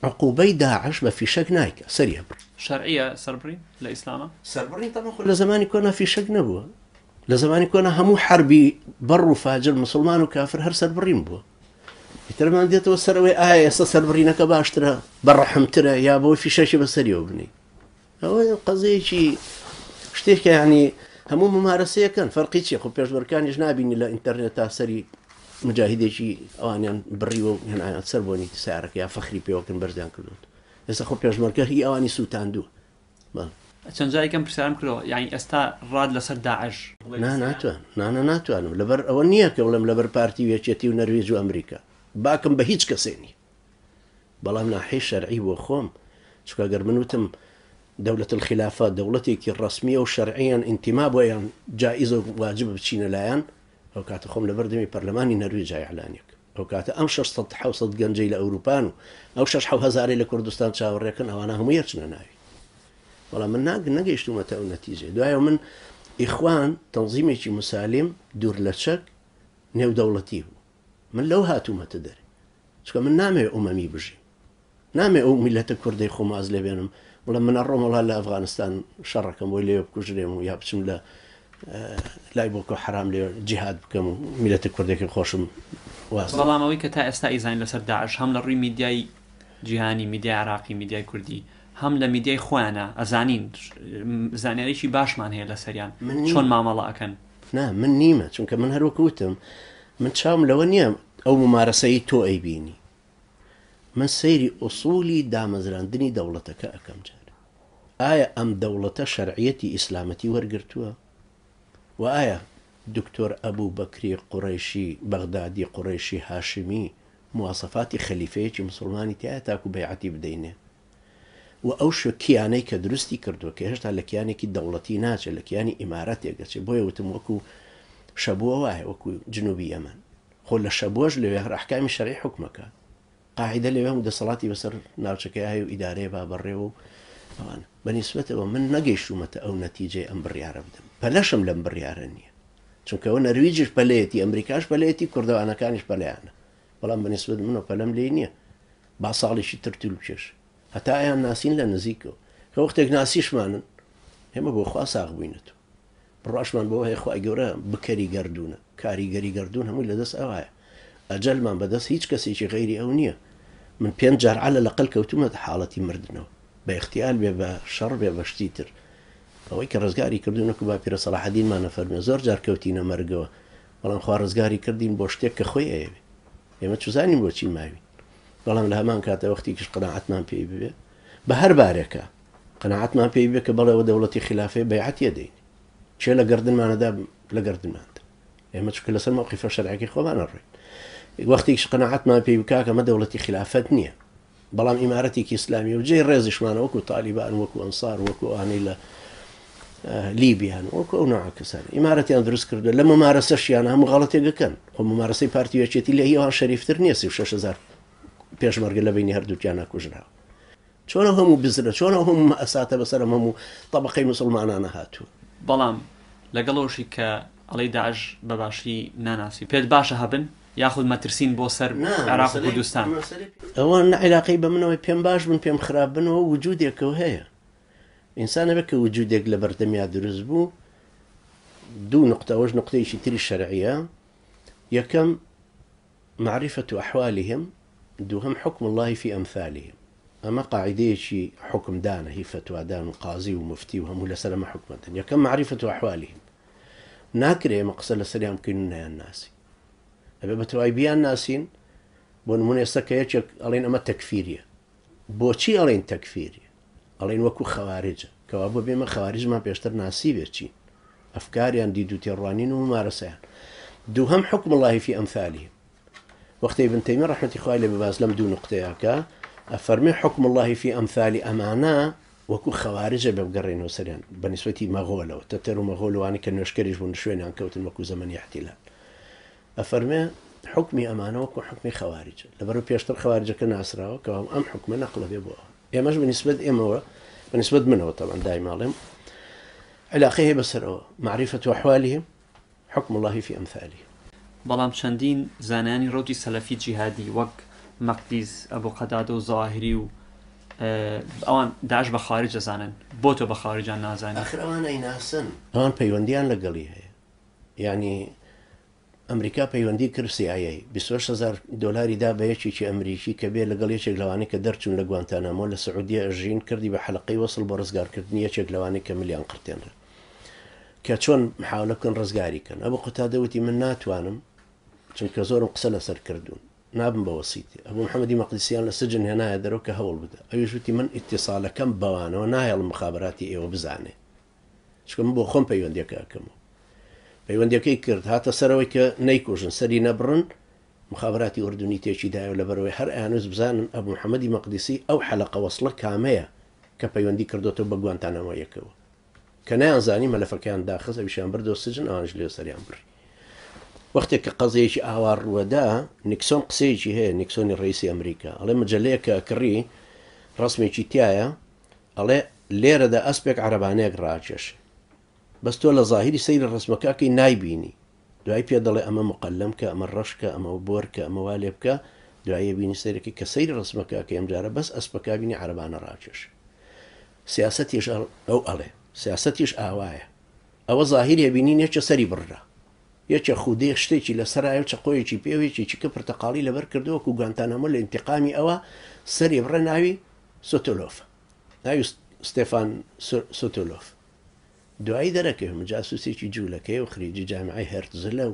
عقوبي داعش ما في نایکە سەریە بڕ شرعية سربري لإسلامة؟ سربري طبعا لزمان يكون في شق نبوة لزمان يكون همو حربي بر وفاجر مسلمان وكافر هر سربري نبوة يترى ما عندي توسر وي آية يسا سربري نكا باشترا بر يا بوي في شاشة بسري وبني هو القضية شي شتيك يعني همو ممارسة كان فرقي شي خو بيش بركان يجنابيني لا انترنت سري مجاهدي شي اوانيان بري وانيان يعني سربوني تسعرك يا فخري بيوكن برزان كلوت ئێستا خۆ پێشمەرکە هی ئەوانی سووتاندوو چەند جایکەم پرسیارم کرەوە یعنی ئێستا ڕاد لەسەر داعش ناتوان نانە ناتوانم لەبەر ئەوە نییە کە بڵم لەبەر پارتی وێچێتی و نەروێژ و ئەمریکا باکم بە هیچ کەسێنی بەڵام ناحی شەرعی بۆ خۆم چکە گەر منوتم دەولت الخلافە دەوڵەتێکی ڕسمیە و شەرعیان ئینتیما بۆیان جائیز و واجب بچینە لایەن ئەو کاتە خۆم لەبەردەمی پەرلەمانی نەروی جای ئەو کاتە ئەم شش گەنجی لە ئەوروپان ئەو شش هزاری لە کوردستان چاوەڕێکن ئەوانە هەموو بەڵام من ناگ نەگەیشتومەتە ئەو نەتیجێ دوایە من ئیخوان تەنزیمێکی مسالیم دوور لە چەک نێودەوڵەتی بوو من لەو هاتوومەتە دەرێ چکە من نامێ ئومەمی بژی نامێ ئەو میلەتە کوردی خۆماز لێبێنم بڵە منە ڕۆمەڵا لە ئەفغانستان شەڕەکەم بۆی لێ بکوژرێم و یا بچم لای بۆکە حرام لێ جیهاد بکەم و میلەتە کوردێکی خۆشم بەڵامەوەی کە تا ئێستا ئیزانین لەسەر داعش هەم لە ڕووی میدیای جیهانی میدیای عراقی میدیای کوردی هەم لە میدیای خۆیانە ئەزانین زانانیێکی باشمان هەیە لە سەریان چۆن مامەڵەکەن نا من نیمە چونکە من هەروکوتم من چاوم لەوە نییە ئەو ممارەسەی تۆ ئەیبینی من سەیری ئوسولی دامەزراندنی دەوڵەتەکە ئەەکەم جار ئایا ئەم دەوڵەتە شەرعەتی ئیسلامەتی وەرگرتووە و ئایا دکتۆر ئەبوو بەکری قڕێشی بەغدادی قڕێشی هاشمی موواسەفاتی خەلیفەیەکی مسلمانی تایە تاکو بەعەتی بدەینێ و ئەو شکیانەی کە درستی کردو کە هێشتا لە کیانێکی دەوڵەتی ناچێت لە کیانی ئیمارەت ێگەچێت بۆیە وتم وەکو شەبووە وایە وەکو جنوبی ئەمە خۆ لە شەبۆش لەوێ ڕحکامی شەڕی حکومەکە قاعدە لەوێ و دەسەڵاتی بەسەر ناوچەکەی هەیە و ئیدارەیە با بەڕێوە و ئەوان بەنیسبەتەوە من نەگەیشتومەتە ئەو نەتیجێ ئەم بڕیاە بدەم پەلەشم لەم بڕیاە نییە چونکەەوە نەرویجش پەلەتی ئەمریکاش پەلەتی کوردەوانەکانیش پەلیانە بەڵام بەنیسبت منەوە پەلەم لێ نییە با ساڵیشی ترتول بچێش هەتا ئەیان ناسین لە نزیکەوە کە وەختێک ناسیشمانن ئێمە بۆ خوا ساغ بووینەوە ڕاشمان بۆ هەیە خخوای گەورە بکەری گردردونە کاریگەری گردردون هەمووی لەدەست ئەوایە ئەجلمان بەدەست هیچ کەسێکی غیری ئەو نییە من پێنج جار علە لە قەل کەوتومەت حاڵەتی مردنەوە بە اختیال بێ بە شەڕ بێ بەشتی تر ئەوەی کە ڕزگاری کردوونەکو با پیرە سەلاحدینمانە فەرمێ زۆر جارکەوتینە مەرگەوە بەڵام خوا ڕزگاری کردین بۆ شتێک کە خۆی ئەیەوێ ئێمە چزانین بۆچی ماوین بەڵام لە هەمان کاتە وەختی کش قەنەعاتمان پێی ببێ بە هەر بارێکە قەنەعاتمان پێی بێ کە بەڵێەوە دەوڵەتی خلافێ بەعاتە دەین چێ لە گردنمانەدا لە گردماندا ئێمە چکە لەسەر مەوقیفە شەرعکی خۆمانە ڕێین وەختێکش قەنەعاتمان پێی بک کەمە دەوڵەتی خلافەت نییە بەڵام ئیمارەتێکی ئسلامی و جێ ڕێزیشمانە وەکو تالیبان وەکو ئەنسار وەکو ئانەی لە لیبیان وەکو ئەو ناوە کەسان ئیمارەتیان دروست کردو لە مەمارەسەشیان هەموو غڵەتێگەکەن خۆ ممارەسەی پارتیوەچێتی لە هیوان شەریفتر نییە 6 پێشمەرگە لە بینی هەردووکیان ناکوژراوە چۆنە هەموو بزرە چۆنە هەموو ئەساتە بەسەر هەموو طبقەی مسلمانانە هاتوو بەڵام لەگەڵەوەشی کە ئەڵی داعش بەباشی ناناسی پێت باشە هەبن ياخذ ما ترسين سەر نعم، عراق و هو ئەوان علاقي بە منەوەی پێم باش بن پێم خراپ بنەوە وجودێکەوە هي انسان بك کە وجودێک درزبو دو نقطه واش نقطه نقطەوەش نقطەیەکی تری شەرعە یەکەم معرفة أحوالهم دوهم حكم الله في أمثالهم أما قاعدية حكم دان هي فتوى دان قاضي ومفتي وهم ولا سلام حكمة كم معرفة أحوالهم ناكرة مقصد لسلام كننا الناس ابي اي بيان ناسين بون من يسك يشك علينا ما تكفيريه بوشي علينا تكفيريه علينا وكو خوارج كوابو بما خوارج ما بيشتر ناسي بيرشي افكار دي دو تيرانين وممارسه دوهم حكم الله في امثاله واختي ابن تيميه رحمه الله اللي بباس لم دون نقطياك افرمي حكم الله في امثال امانا وكو خوارج ببقرين وسريان بالنسبه لي مغول لو تترو مغول واني كان يشكرش بون شوين عن كوت المكو زمن يحتلال أفرمي حكمي ئەفەرمێ حکمی ئەمانەوەکو حکمی خەوارج لەبەر پێشتر خەوارجەکە ناسراوە کەوام ئەم حکمە نەقلە بێ بووە ئێمەش بنسبت ئێمەوە بنسبت منەوە تەمان دای ماڵێم علاقەیە بەسەرەوە معرفة وحوالیهم حكم الله في أمثاله بلام شندين زانانی رودي سلفي جهادي وەک مقدس أبو قداد وظاهري و آه، اوان داش بخارج زنن بوتو بخارج نازن آخر اوان نازانین ئەخر ئەوان ئەیناسن ئەوان پەیوەندیان لەگەڵی ئەمریکا پەیوەندی کرسیایی 26 دلاری دا بە یەکێکی ئەمریکی کە بێ لەگەڵ یەکێک لەوانی کە دەرچوون لە گوانتانەمە لە سعودیە ئەژین کردی بە حلقی وەسڵ بۆ ڕزگارکردنی یەکێک لەوانی کە میلیان قرتێنرە کە چۆن محاولە بکەن ڕزگاری کەن ئەوە قوتا دەوتی من ناتوانم چونکە زۆرم قسە لەسەر کردوون نابم بە وەسییتی ئەبوو محەممەدی مەقدسیان لە سجن هێنایە دەرەوە کە هەوڵ بدە ئەویشوتی من ئتصالەکەم بەوانەوە نایڵ مخابراتی ئێوە بزانێ چکە من بۆ خۆم پەیوەندێکەکەمەوە پەیوەندەکەی کرد هاتە سەرەوەی کە نەیکۆژن سەری نەبڕن مخابراتی ئوردنی تێکی دایە لە بەرەوەی هەر ئەنووس بزانن ئەبوو محەممەدی مەقدسی ئەو حەلقە وەسڵە کامەیە کە پەیوەندی کردوەوە بە گوانتانەوە یەکەوە کە نیانزانی مەلەفەکان داخز ئەویشان بردۆ سجن ئاژ لێ سەریان بڕی وەختێک کە قەزەیەکی ئاوار ڕوەدا نکسۆن قسەیەکی هەیە نکسۆنی ڕیسی ئەمریکا ئەڵێ مجلەیەکە کڕی ڕسمێکی تایە ئەڵێ لێرەدا ئەسپێک عربانەیەک ڕاکێش بەس تۆ لە ظاهری سەیری ڕسمەکەکەی نایبینی دوای پێ دەڵێ ئەمە مقلم کە ئەمە ڕشکە ئەمە بۆرکە ئەمەوا لێ بکە دوایە بینی سەرەکەی کە سەیری ڕسمەکەکە ئەمجارە بەس ئەسپەکبینی عربانە ڕاکێش سیاستیش ئەو ئەڵێ سیاستیش ئاوایە ئەوە ظاهری هەبینی نێچە سەری بڕە یەکە خودێ شتێکی لە سەرایە چقۆیەکی پێوێکی چکە پرتەقالی لەبەر کردووە و گانتانەمە لە انتقامی ئەوە سەری بڕە ناوی سۆتۆلۆف ناوی ستێفان سۆتۆلۆف دوایی دەرەکەی من جاسووسێکی جوولەکەی و خریجی جامعی هەرتزە لەو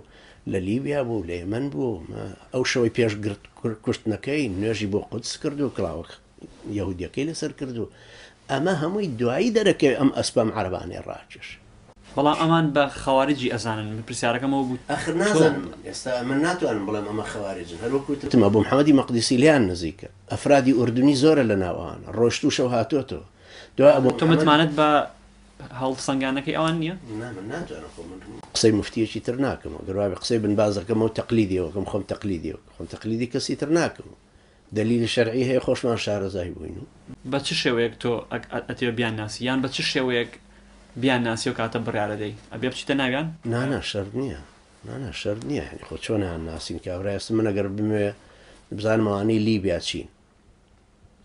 لە لیبیا بوو لە ئێمن بوو ئەو شەوەی پێشگرت کوشتنەکەی نوێژی بۆ قوتس کرد و کلااوک یهودیەکەی لەسەر کرد و ئەمە هەمووی دوایی دەرەکەی ئەم ئەسپەم عربانێ ڕاکش بەڵام ئەمان بە خەوارجی ئەزانن پرسیارەکەمەوە بوو ئەخر نازان ئێستا من ناتوانم بڵێم ئەمە خەوارجن هەروکوتمە بۆ محەممەدی مەقدسی لیان نزیکە ئەفرادی ئوردنی زۆرە لە ناوان ڕۆشت و شەو هاتوۆتەوە دو تۆمەتمانت بە هەڵ سنگانەکەی ئەوان نییە قسەی مفتیەکی تر ناکەم گەڕابی قسەی بن بازەکەم و تەقلیدیەوەکەم خۆم تەقلیدیەوە خۆم تەقلیدی کەسی تر ناکەم دلیل شەرعی هەیە خۆشمان شارەزای بووین و بە چ شێوەیەک تۆ ئەتێ بیان ناسی یان بە چ شێوەیەک بیان ناسی و کاتە بڕارە دەی ئەبێ بچیتە ناویان نانە شەر نییە نانە شەر نییە خۆ چۆنیان ناسین کابرااست منەگەر بمێ بزانمەوانی لیبیا چین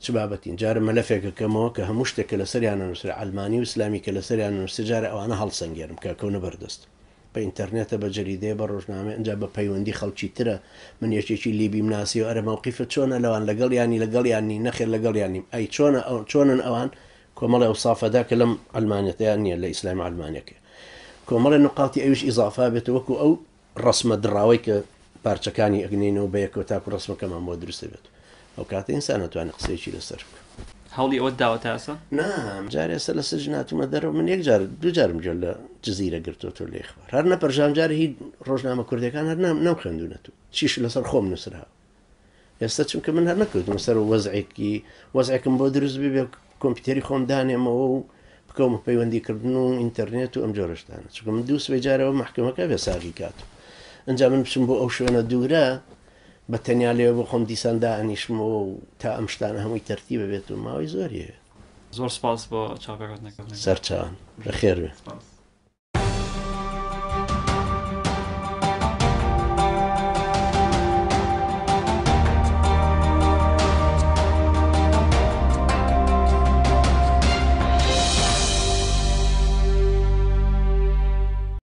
چ بابەتین جارە مەلەفێکە کەمەوە کە هەموو شتێکە لە سەریانە نووسرە ئەلمانی و اسلامی کە لە سەریان نووسجار ئەوانە هەڵسەنگێرم کە کەونە بەردەست بە ئینتەرنێتە بە جەریدێ بە ڕۆژنامە ئەجا بە پەیوەندی خەڵکی ترە من یەکێکی لیبی مناسی و ئەرەمەوقیفە چۆنە لەوان لەگەڵ ینی لەگەڵ ینی نەخێر لەگەڵ یانیم ئەی چۆنە ئەو چۆنن ئەوان کۆمەڵی ئەو سافەدا کە لەم ئەلمانەتیان نییە لە ئیسلام ئەلمانەکە کۆمەڵی نقاتی ئەوش ئیزافا بێت وەکو ئەو ڕسممە دراوەی کە پارچەکانی ئەگنینەوە بەیەکەوە تاکو ڕسمەکەمان بۆ درستە بێت. ئەو کاتە ئینسان ناتوانێت قسێکی لەسەر بکە هەڵی ئەوە داوەتاسە نام جارێ سە لە سەرج ناتومە دەرەوە من یەک جار دوجارم جل لە جززیرە گرتوۆ لێ خبر هەر نە پەرژانجار هیچ ڕۆژنامە کوردەکان هەر نام ناو خوێندونە تو چیش لەسەر خۆم نووسرا ئێستا چونکە من هەر نەکردم سەر وەزعێکی وەزعێکم بۆ دروست بێ کۆمپیوتری خۆم دانێمەوە و بکەم پەیوەندیکردن و ئینتەرنێت و ئەم جۆرەشتانە چکە من دووسێ جارەوە محکمەکە بێ ساغی کات ئەنج من بچم بۆ ئەو شوێنە دوورە بە تەنیا لێ بۆ خۆم دیساندا ئەنیشمەوە و تا ئەم شتانە هەمووی تەرتیبە بێت و ماوەی زۆریە زۆر سپاس بۆ چاپەکەت نەکەم سەرچان بە خێر.